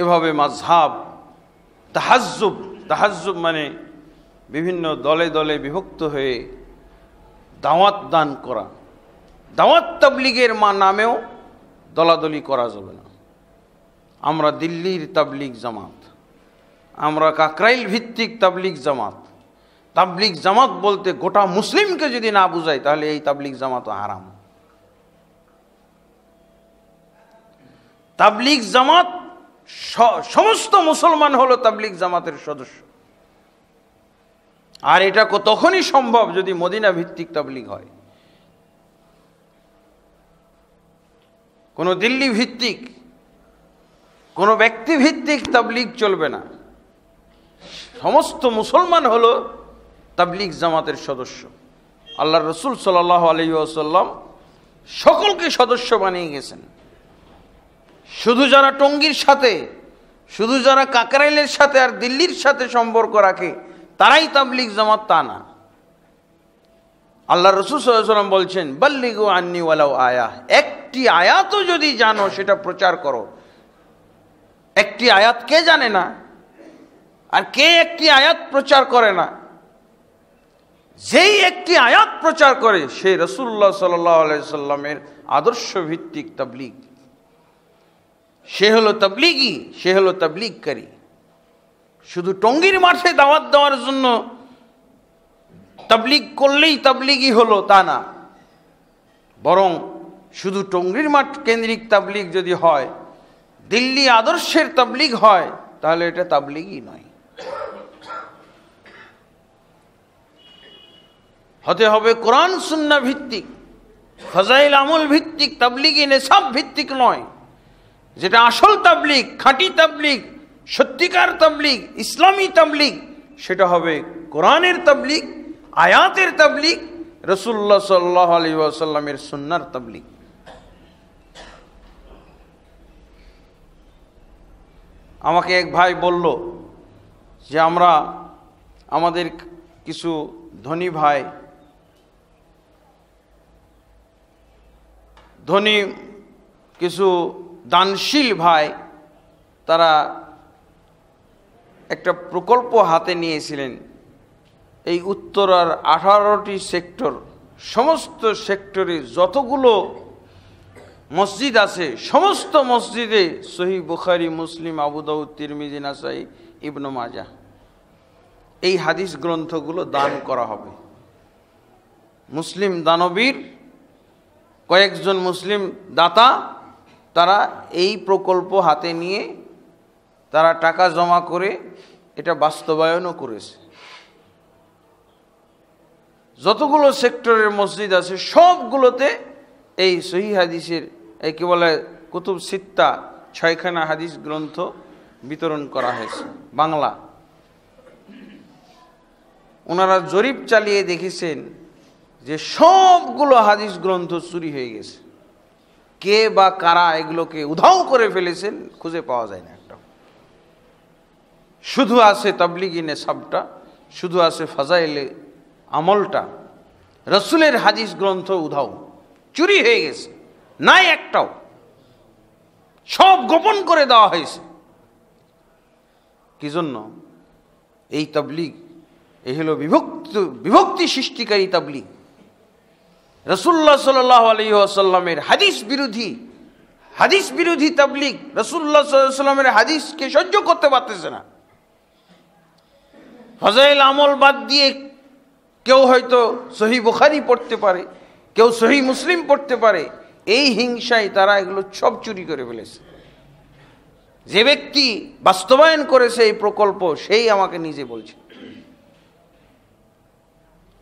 এভাবে মাঝহাব তাহাজুব তাহাজুব মানে বিভিন্ন দলে দলে বিভক্ত হয়ে দাওয়াত দান করা দাওয়াত তাবলিগের মা নামেও দলাদলি করা যাবে না আমরা দিল্লির তাবলিগ জামাত আমরা কাকরাইল ভিত্তিক তাবলিগ জামাত তাবলিগ জামাত বলতে গোটা মুসলিমকে যদি না বুঝাই তাহলে এই তাবলিগ জামাত হারাম তাবলিগ জামাত সমস্ত মুসলমান হলো তাবলিক জামাতের সদস্য আর এটা তখনই সম্ভব যদি মদিনা ভিত্তিক তাবলিক হয় কোনো দিল্লি ভিত্তিক কোনো ব্যক্তি ভিত্তিক তাবলিগ চলবে না সমস্ত মুসলমান হল তাবলিগ জামাতের সদস্য আল্লাহ রসুল সাল আলী আসাল্লাম সকলকে সদস্য বানিয়ে গেছেন শুধু যারা টঙ্গির সাথে শুধু যারা কাকরাইলের সাথে আর দিল্লির সাথে সম্পর্ক রাখে তারাই তাবলিক জামাত তা না আল্লাহ রসুলাম বলছেন বল্লিগু আন্নি ওয়ালাউ আয়া একটি আয়াতও যদি জানো সেটা প্রচার করো একটি আয়াত কে জানে না আর কে একটি আয়াত প্রচার করে না যেই একটি আয়াত প্রচার করে সেই রসুল্লাহ সাল্লাহ সাল্লামের আদর্শ ভিত্তিক তাবলিক সে হলো তবলিগি সে হলো তবলিগকারী শুধু টঙ্গির মাঠে দাওয়াত দেওয়ার জন্য তবলিগ করলেই তবলিগই হলো তা না বরং শুধু টঙ্গির মাঠ কেন্দ্রিক তাবলিগ যদি হয় দিল্লি আদর্শের তাবলিগ হয় তাহলে এটা তাবলিগই নয় হতে হবে কোরআন সুন্না ভিত্তিক ফজাইল আমল ভিত্তিক তাবলিগি নেশাব ভিত্তিক নয় যেটা আসল তাবলিক খাঁটি তাবলিগ সত্যিকার তাবলিক ইসলামী তাবলিগ সেটা হবে কোরআনের তাবলিগ আয়াতের তাবলিগ রসুল্লা সাল্লাহ আলী আসাল্লামের সুন্নার আমাকে এক ভাই বলল যে আমরা আমাদের কিছু ধনী ভাই ধনী কিছু দানশীল ভাই তারা একটা প্রকল্প হাতে নিয়েছিলেন এই উত্তরার আঠারোটি সেক্টর সমস্ত সেক্টরে যতগুলো মসজিদ আছে সমস্ত মসজিদে সহি বুখারি মুসলিম আবুদাউ তিরমিজি নাসাই ইবনু মাজা এই হাদিস গ্রন্থগুলো দান করা হবে মুসলিম দানবীর কয়েকজন মুসলিম দাতা তারা এই প্রকল্প হাতে নিয়ে তারা টাকা জমা করে এটা বাস্তবায়নও করেছে যতগুলো সেক্টরের মসজিদ আছে সবগুলোতে এই সহি হাদিসের এই কী বলে কুতুব সিত্তা ছয়খানা হাদিস গ্রন্থ বিতরণ করা হয়েছে বাংলা ওনারা জরিপ চালিয়ে দেখেছেন যে সবগুলো হাদিস গ্রন্থ চুরি হয়ে গেছে কে বা কারা এগুলোকে উধাও করে ফেলেছেন খুঁজে পাওয়া যায় না একটা শুধু আছে তবলিগিনে সবটা শুধু আছে ফাজাইলে আমলটা রসুলের হাদিস গ্রন্থ উধাও চুরি হয়ে গেছে নাই একটাও সব গোপন করে দেওয়া হয়েছে কি জন্য এই তাবলিগ এ হলো বিভক্ত বিভক্তি সৃষ্টিকারী তাবলিগ রসুল্লাহ সাল্লাহ আলী আসাল্লামের হাদিস বিরোধী হাদিস বিরোধী তাবলিক রসুল্লাহ সাল্লামের হাদিসকে সহ্য করতে পারতেছে না ফজাইল আমল বাদ দিয়ে কেউ হয়তো সহি বুখারি পড়তে পারে কেউ সহি মুসলিম পড়তে পারে এই হিংসায় তারা এগুলো সব চুরি করে ফেলেছে যে ব্যক্তি বাস্তবায়ন করেছে এই প্রকল্প সেই আমাকে নিজে বলছে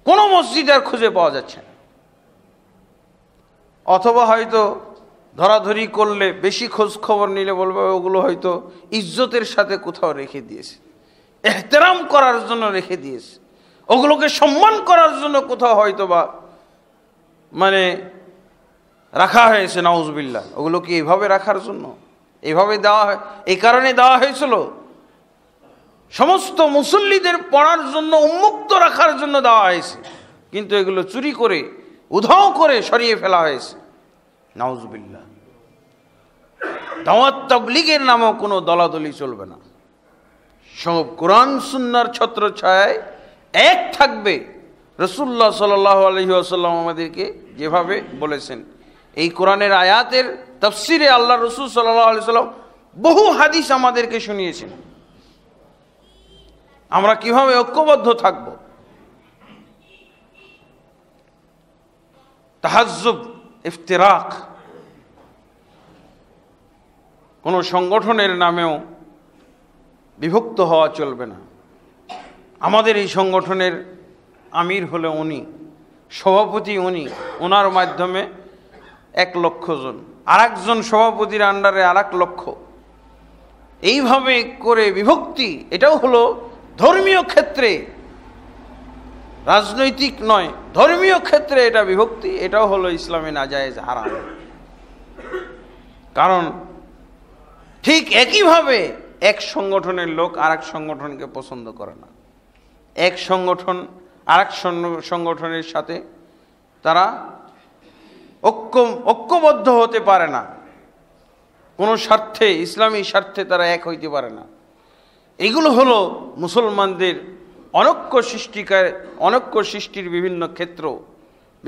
কোনো মসজিদ আর খুঁজে পাওয়া যাচ্ছে না অথবা হয়তো ধরাধরি করলে বেশি খোঁজ খবর নিলে বলবে ওগুলো হয়তো ইজ্জতের সাথে কোথাও রেখে দিয়েছে এহতেরাম করার জন্য রেখে দিয়েছে ওগুলোকে সম্মান করার জন্য কোথাও হয়তো বা মানে রাখা হয়েছে ওগুলো ওগুলোকে এভাবে রাখার জন্য এভাবে দেওয়া হয় এই কারণে দেওয়া হয়েছিল সমস্ত মুসল্লিদের পড়ার জন্য উন্মুক্ত রাখার জন্য দেওয়া হয়েছে কিন্তু এগুলো চুরি করে উধাও করে সরিয়ে ফেলা হয়েছে নাউজবিল্লা দাওয়াত তবলিগের নামও কোনো দলাদলি চলবে না সব কোরআন সুন্নার ছত্র ছায় এক থাকবে রসুল্লাহ সাল্লাহ আলহিহাসাল্লাম আমাদেরকে যেভাবে বলেছেন এই কোরআনের আয়াতের তফসিরে আল্লাহ রসুল সাল্লাহ আলি সাল্লাম বহু হাদিস আমাদেরকে শুনিয়েছেন আমরা কিভাবে ঐক্যবদ্ধ থাকবো তাহাজুব ইফতেরাক কোনো সংগঠনের নামেও বিভক্ত হওয়া চলবে না আমাদের এই সংগঠনের আমির হলে উনি সভাপতি উনি ওনার মাধ্যমে এক লক্ষ জন আর একজন সভাপতির আন্ডারে আর এক লক্ষ এইভাবে করে বিভক্তি এটাও হলো ধর্মীয় ক্ষেত্রে রাজনৈতিক নয় ধর্মীয় ক্ষেত্রে এটা বিভক্তি এটাও হলো ইসলামে নাজায়েজ হারাম কারণ ঠিক একইভাবে এক সংগঠনের লোক আর এক সংগঠনকে পছন্দ করে না এক সংগঠন আর এক সংগঠনের সাথে তারা ঐক্য ঐক্যবদ্ধ হতে পারে না কোনো স্বার্থে ইসলামী স্বার্থে তারা এক হইতে পারে না এগুলো হলো মুসলমানদের অনক্য সৃষ্টিকার অনক্য সৃষ্টির বিভিন্ন ক্ষেত্র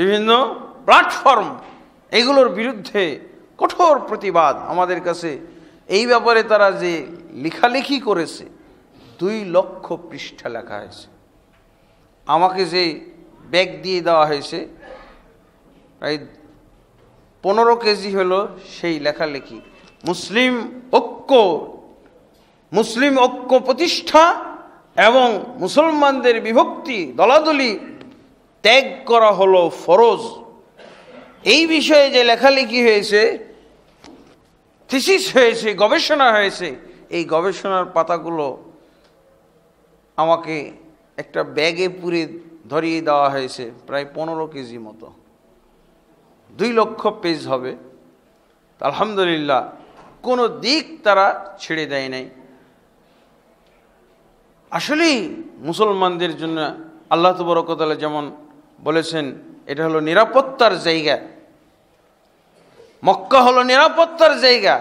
বিভিন্ন প্ল্যাটফর্ম এগুলোর বিরুদ্ধে কঠোর প্রতিবাদ আমাদের কাছে এই ব্যাপারে তারা যে লেখালেখি করেছে দুই লক্ষ পৃষ্ঠা লেখা হয়েছে আমাকে যে ব্যাগ দিয়ে দেওয়া হয়েছে প্রায় পনেরো কেজি হলো সেই লেখালেখি মুসলিম ঐক্য মুসলিম ঐক্য প্রতিষ্ঠা এবং মুসলমানদের বিভক্তি দলাদলি ত্যাগ করা হলো ফরজ এই বিষয়ে যে লেখালেখি হয়েছে থিসিস হয়েছে গবেষণা হয়েছে এই গবেষণার পাতাগুলো আমাকে একটা ব্যাগে পুরে ধরিয়ে দেওয়া হয়েছে প্রায় পনেরো কেজি মতো দুই লক্ষ পেজ হবে আলহামদুলিল্লাহ কোনো দিক তারা ছেড়ে দেয় নাই আসলেই মুসলমানদের জন্য আল্লাহ তবরকতালা যেমন বলেছেন এটা হলো নিরাপত্তার জায়গা মক্কা হলো নিরাপত্তার জায়গা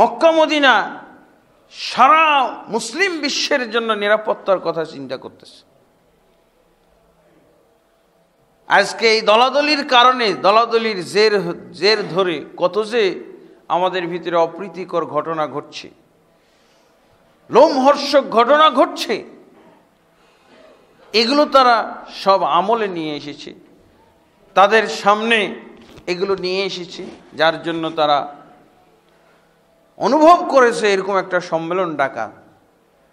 মক্কা মদিনা সারা মুসলিম বিশ্বের জন্য নিরাপত্তার কথা চিন্তা করতেছে আজকে এই দলাদলির কারণে দলাদলির জের জের ধরে কত যে আমাদের ভিতরে অপ্রীতিকর ঘটনা ঘটছে লোমহর্ষক ঘটনা ঘটছে এগুলো তারা সব আমলে নিয়ে এসেছে তাদের সামনে এগুলো নিয়ে এসেছে যার জন্য তারা অনুভব করেছে এরকম একটা সম্মেলন ডাকা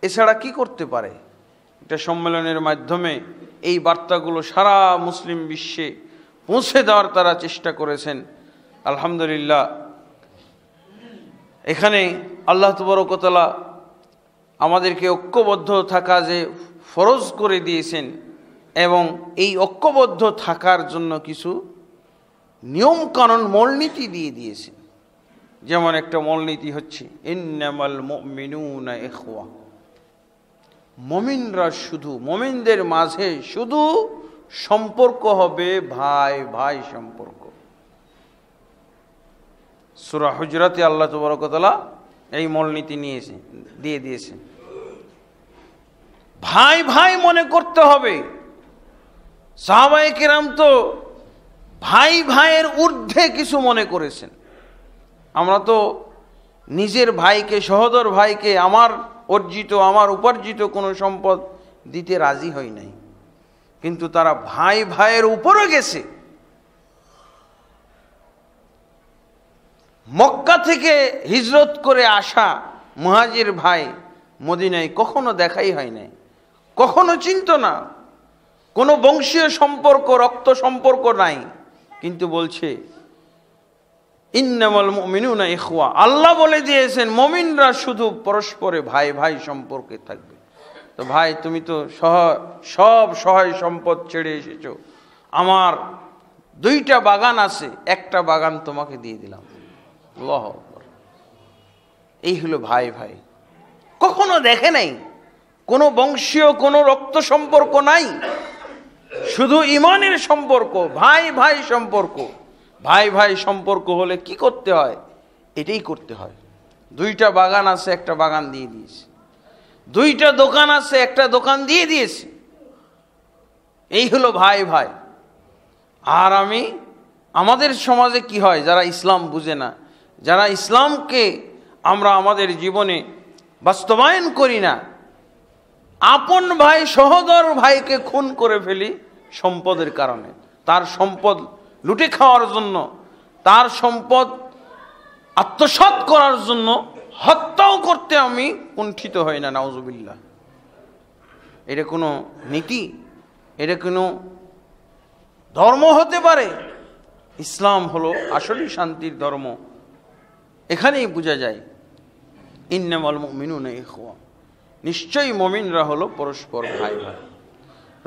এছাড়া কি করতে পারে একটা সম্মেলনের মাধ্যমে এই বার্তাগুলো সারা মুসলিম বিশ্বে পৌঁছে দেওয়ার তারা চেষ্টা করেছেন আলহামদুলিল্লাহ এখানে আল্লাহ তবরকতলা আমাদেরকে ঐক্যবদ্ধ থাকা যে ফরজ করে দিয়েছেন এবং এই ঐক্যবদ্ধ থাকার জন্য কিছু নিয়মকানুন মূলনীতি দিয়ে দিয়েছেন যেমন একটা মূলনীতি হচ্ছে ইন্নামাল মিনুনা এখোয়া মমিনরা শুধু মমিনদের মাঝে শুধু সম্পর্ক হবে ভাই ভাই সম্পর্ক সুরা হুজরাতে আল্লাহ তবরকতলা এই মলনীতি নিয়েছে দিয়ে দিয়েছে ভাই ভাই মনে করতে হবে সাহাবাই কিরাম তো ভাই ভাইয়ের ঊর্ধ্বে কিছু মনে করেছেন আমরা তো নিজের ভাইকে সহদর ভাইকে আমার অর্জিত আমার উপার্জিত কোনো সম্পদ দিতে রাজি হই নাই কিন্তু তারা ভাই ভাইয়ের উপরে গেছে মক্কা থেকে হিজরত করে আসা মহাজির ভাই মদিনায় কখনো দেখাই হয় নাই কখনো চিন্ত না কোনো বংশীয় সম্পর্ক রক্ত সম্পর্ক নাই কিন্তু বলছে ইন্নামল মমিনুনা ইখওয়া আল্লাহ বলে দিয়েছেন মমিনরা শুধু পরস্পরে ভাই ভাই সম্পর্কে থাকবে তো ভাই তুমি তো সহ সব সহায় সম্পদ ছেড়ে এসেছ আমার দুইটা বাগান আছে একটা বাগান তোমাকে দিয়ে দিলাম এই হলো ভাই ভাই কখনো দেখে নাই কোনো বংশীয় কোনো রক্ত সম্পর্ক নাই শুধু ইমানের সম্পর্ক ভাই ভাই সম্পর্ক ভাই ভাই সম্পর্ক হলে কি করতে হয় এটাই করতে হয় দুইটা বাগান আছে একটা বাগান দিয়ে দিয়েছে দুইটা দোকান আছে একটা দোকান দিয়ে দিয়েছে এই হলো ভাই ভাই আর আমি আমাদের সমাজে কি হয় যারা ইসলাম বুঝে না যারা ইসলামকে আমরা আমাদের জীবনে বাস্তবায়ন করি না আপন ভাই সহদর ভাইকে খুন করে ফেলি সম্পদের কারণে তার সম্পদ লুটে খাওয়ার জন্য তার সম্পদ আত্মসাত করার জন্য হত্যাও করতে আমি কুণ্ঠিত হই না নাউজুবিল্লা এটা কোনো নীতি এটা কোনো ধর্ম হতে পারে ইসলাম হলো আসলেই শান্তির ধর্ম এখানেই বোঝা যায় ইন্নামাল মিনু নেই নিশ্চয়ই মমিনরা হলো পরস্পর ভাই ভাই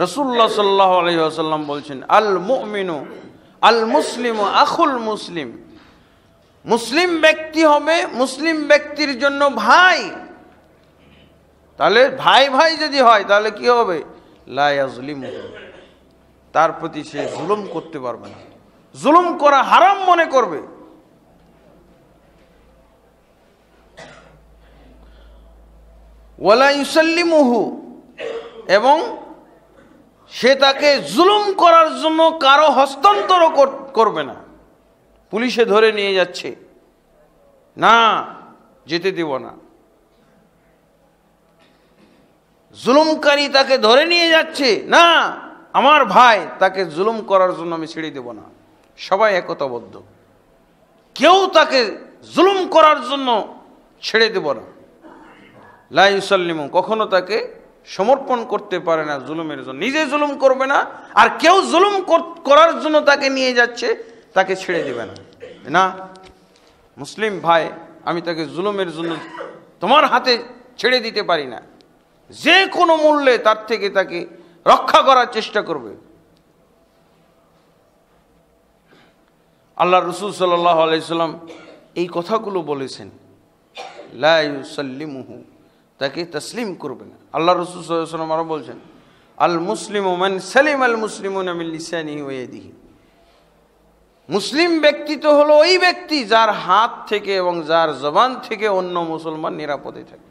রসুল্লাহ সাল্লাহ আলহিহাসাল্লাম বলছেন আল মিনু আল মুসলিম আখুল মুসলিম মুসলিম ব্যক্তি হবে মুসলিম ব্যক্তির জন্য ভাই তাহলে ভাই ভাই যদি হয় তাহলে কি হবে লায়াজলিম তার প্রতি সে জুলুম করতে পারবে না জুলুম করা হারাম মনে করবে ওয়ালা ইউসাল্লিমহু এবং সে তাকে জুলুম করার জন্য কারো হস্তান্তর করবে না পুলিশে ধরে নিয়ে যাচ্ছে না যেতে দেব না জুলুমকারী তাকে ধরে নিয়ে যাচ্ছে না আমার ভাই তাকে জুলুম করার জন্য আমি ছেড়ে দেব না সবাই একতাবদ্ধ কেউ তাকে জুলুম করার জন্য ছেড়ে দেব না লাইসাল্লিমু কখনো তাকে সমর্পণ করতে পারে না জুলুমের জন্য নিজে জুলুম করবে না আর কেউ জুলুম করার জন্য তাকে নিয়ে যাচ্ছে তাকে ছেড়ে দেবে না না মুসলিম ভাই আমি তাকে জুলুমের জন্য তোমার হাতে ছেড়ে দিতে পারি না যে কোনো মূল্যে তার থেকে তাকে রক্ষা করার চেষ্টা করবে আল্লাহ রসুল সাল্লাহ এই কথাগুলো বলেছেন লাইসাল্লিমুহু তাকে তসলিম করবে না আল্লাহ রসুল সাল্লাম আরও বলছেন আল মুসলিম ওমেন সালিম আল মুসলিম ওয়েদিহি মুসলিম ব্যক্তি তো হলো ওই ব্যক্তি যার হাত থেকে এবং যার জবান থেকে অন্য মুসলমান নিরাপদে থাকে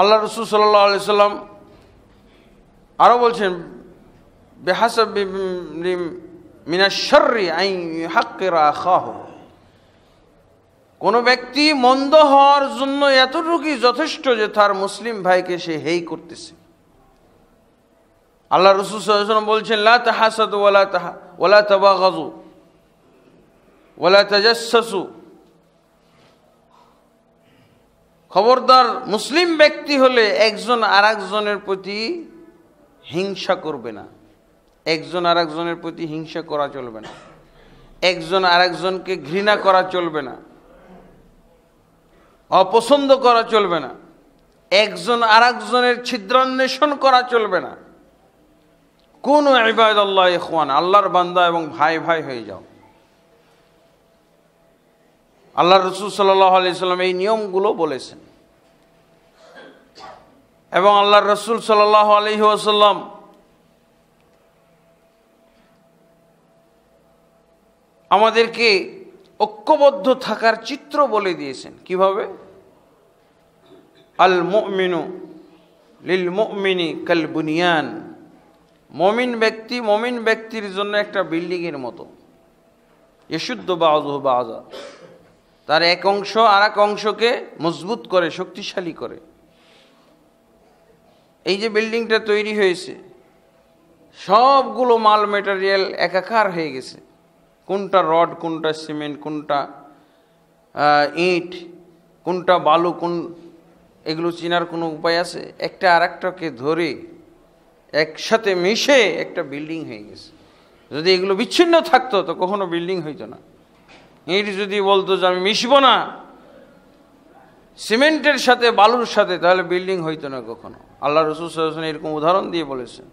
আল্লাহ রসুল সাল্লাহ সাল্লাম আরো বলছেন কোন কোনো ব্যক্তি মন্দ হওয়ার জন্য এতটুকুই যথেষ্ট যে তার মুসলিম ভাইকে সে হেই করতেছে আল্লাহ রসুল বলছেন লা তাহাসাদ ওয়ালা তাহা তাজাসু খবরদার মুসলিম ব্যক্তি হলে একজন আর প্রতি হিংসা করবে না একজন আর একজনের প্রতি হিংসা করা চলবে না একজন আর একজনকে ঘৃণা করা চলবে না অপছন্দ করা চলবে না একজন আর একজনের ছিদ্রান্বেষণ করা চলবে না কোন আল্লাহ ইখওয়ান আল্লাহর বান্দা এবং ভাই ভাই হয়ে যাও আল্লাহ রসুল সাল্লাহ এই নিয়মগুলো বলেছেন এবং আল্লাহ রসুল সাল্লাহ আলহি আমাদেরকে ঐক্যবদ্ধ থাকার চিত্র বলে দিয়েছেন কিভাবে আল মিনু লিল মিনি কাল বুনিয়ান মমিন ব্যক্তি মমিন ব্যক্তির জন্য একটা বিল্ডিংয়ের মতো ইশুদ্ধ বাজহ বাজা তার এক অংশ আর এক অংশকে মজবুত করে শক্তিশালী করে এই যে বিল্ডিংটা তৈরি হয়েছে সবগুলো মাল মেটেরিয়াল একাকার হয়ে গেছে কোনটা রড কোনটা সিমেন্ট কোনটা ইট কোনটা বালু কোন এগুলো চেনার কোনো উপায় আছে একটা আর একটাকে ধরে একসাথে মিশে একটা বিল্ডিং হয়ে গেছে যদি এগুলো বিচ্ছিন্ন থাকতো তো কখনো বিল্ডিং হইতো না ইট যদি বলতো যে আমি মিশবো না সিমেন্টের সাথে বালুর সাথে তাহলে বিল্ডিং হইতো না কখনো আল্লাহ রসুল সাহসান এরকম উদাহরণ দিয়ে বলেছেন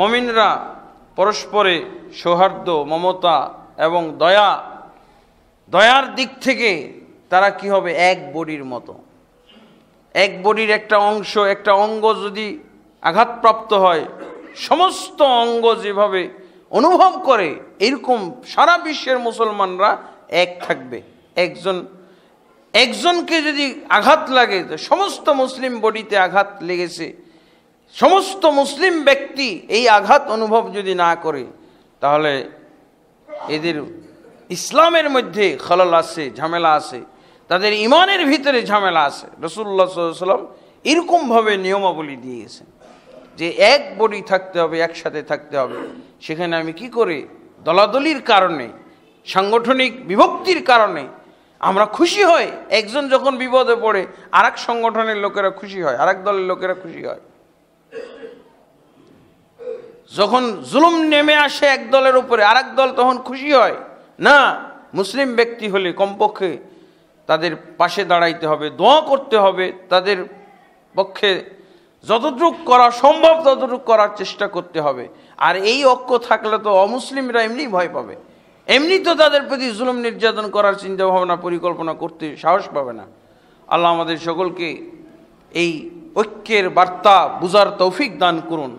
মমিনরা পরস্পরে সৌহার্দ্য মমতা এবং দয়া দয়ার দিক থেকে তারা কি হবে এক বডির মতো এক বডির একটা অংশ একটা অঙ্গ যদি আঘাতপ্রাপ্ত হয় সমস্ত অঙ্গ যেভাবে অনুভব করে এরকম সারা বিশ্বের মুসলমানরা এক থাকবে একজন একজনকে যদি আঘাত লাগে সমস্ত মুসলিম বডিতে আঘাত লেগেছে সমস্ত মুসলিম ব্যক্তি এই আঘাত অনুভব যদি না করে তাহলে এদের ইসলামের মধ্যে খলল আছে ঝামেলা আছে তাদের ইমানের ভিতরে ঝামেলা আছে রসুল্লা সাল্লাম এরকমভাবে নিয়মাবলী দিয়ে গেছেন যে এক বডি থাকতে হবে একসাথে থাকতে হবে সেখানে আমি কি করে দলাদলির কারণে সাংগঠনিক বিভক্তির কারণে আমরা খুশি হই একজন যখন বিপদে পড়ে আর সংগঠনের লোকেরা খুশি হয় আর দলের লোকেরা খুশি হয় যখন জুলুম নেমে আসে এক দলের উপরে আর দল তখন খুশি হয় না মুসলিম ব্যক্তি হলে কমপক্ষে তাদের পাশে দাঁড়াইতে হবে দোয়া করতে হবে তাদের পক্ষে যতটুক করা সম্ভব ততটুক করার চেষ্টা করতে হবে আর এই ঐক্য থাকলে তো অমুসলিমরা এমনি ভয় পাবে এমনি তো তাদের প্রতি জুলুম নির্যাতন করার চিন্তা ভাবনা পরিকল্পনা করতে সাহস পাবে না আল্লাহ আমাদের সকলকে এই ঐক্যের বার্তা বুঝার তৌফিক দান করুন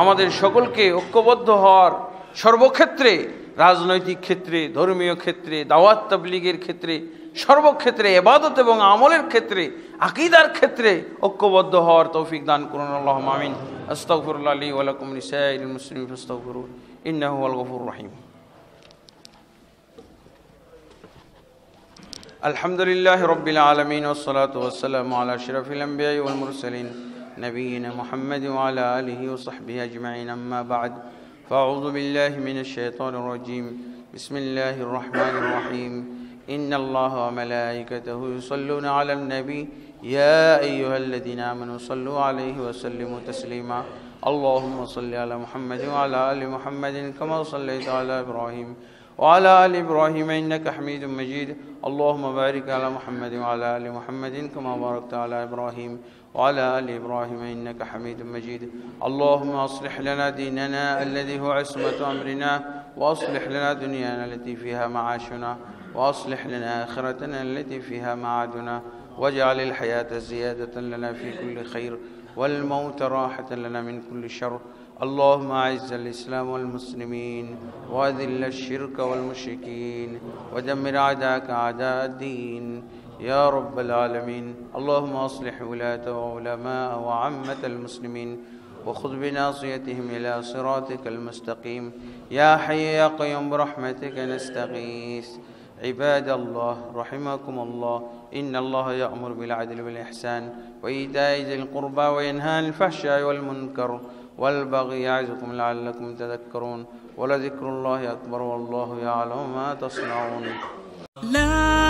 আমাদের সকলকে ঐক্যবদ্ধ হওয়ার সর্বক্ষেত্রে রাজনৈতিক ক্ষেত্রে ধর্মীয় ক্ষেত্রে দাওয়াত তাবলিগের ক্ষেত্রে সর্বক্ষেত্রে এবাদত এবং আমলের ক্ষেত্রে আকিদার ক্ষেত্রে ঐক্যবদ্ধ হওয়ার তৌফিক দান করুন আল্লাহ মামিন আস্তফরুল্লা মুসলিম আলহামদুলিল্লাহ রবিলাম আলমিন ওসলাত ওসালাম আল্লাহ শরফিল আম্বিয়াই نبينا محمد وعلى آله وصحبه أجمعين أما بعد فأعوذ بالله من الشيطان الرجيم بسم الله الرحمن الرحيم إن الله وملائكته يصلون على النبي يا أيها الذين آمنوا صلوا عليه وسلموا تسليما اللهم صل على محمد وعلى آل محمد كما صليت على إبراهيم وعلى آل إبراهيم إنك حميد مجيد اللهم بارك على محمد وعلى آل محمد كما باركت على إبراهيم وعلى آل إبراهيم إنك حميد مجيد اللهم أصلح لنا ديننا الذي هو عصمة أمرنا وأصلح لنا دنيانا التي فيها معاشنا وأصلح لنا آخرتنا التي فيها معادنا واجعل الحياة زيادة لنا في كل خير والموت راحة لنا من كل شر اللهم اعز الاسلام والمسلمين واذل الشرك والمشركين ودمر اعداءك اعداء الدين يا رب العالمين اللهم اصلح ولاه وعلماء وعامه المسلمين وخذ بناصيتهم الى صراطك المستقيم يا حي يا قيوم برحمتك نستغيث عباد الله رحمكم الله إن الله يأمر بالعدل والإحسان وإيتاء ذي القربى وينهى عن الفحشاء والمنكر والبغي يعظكم لعلكم تذكرون ولذكر الله أكبر والله يعلم ما تصنعون لا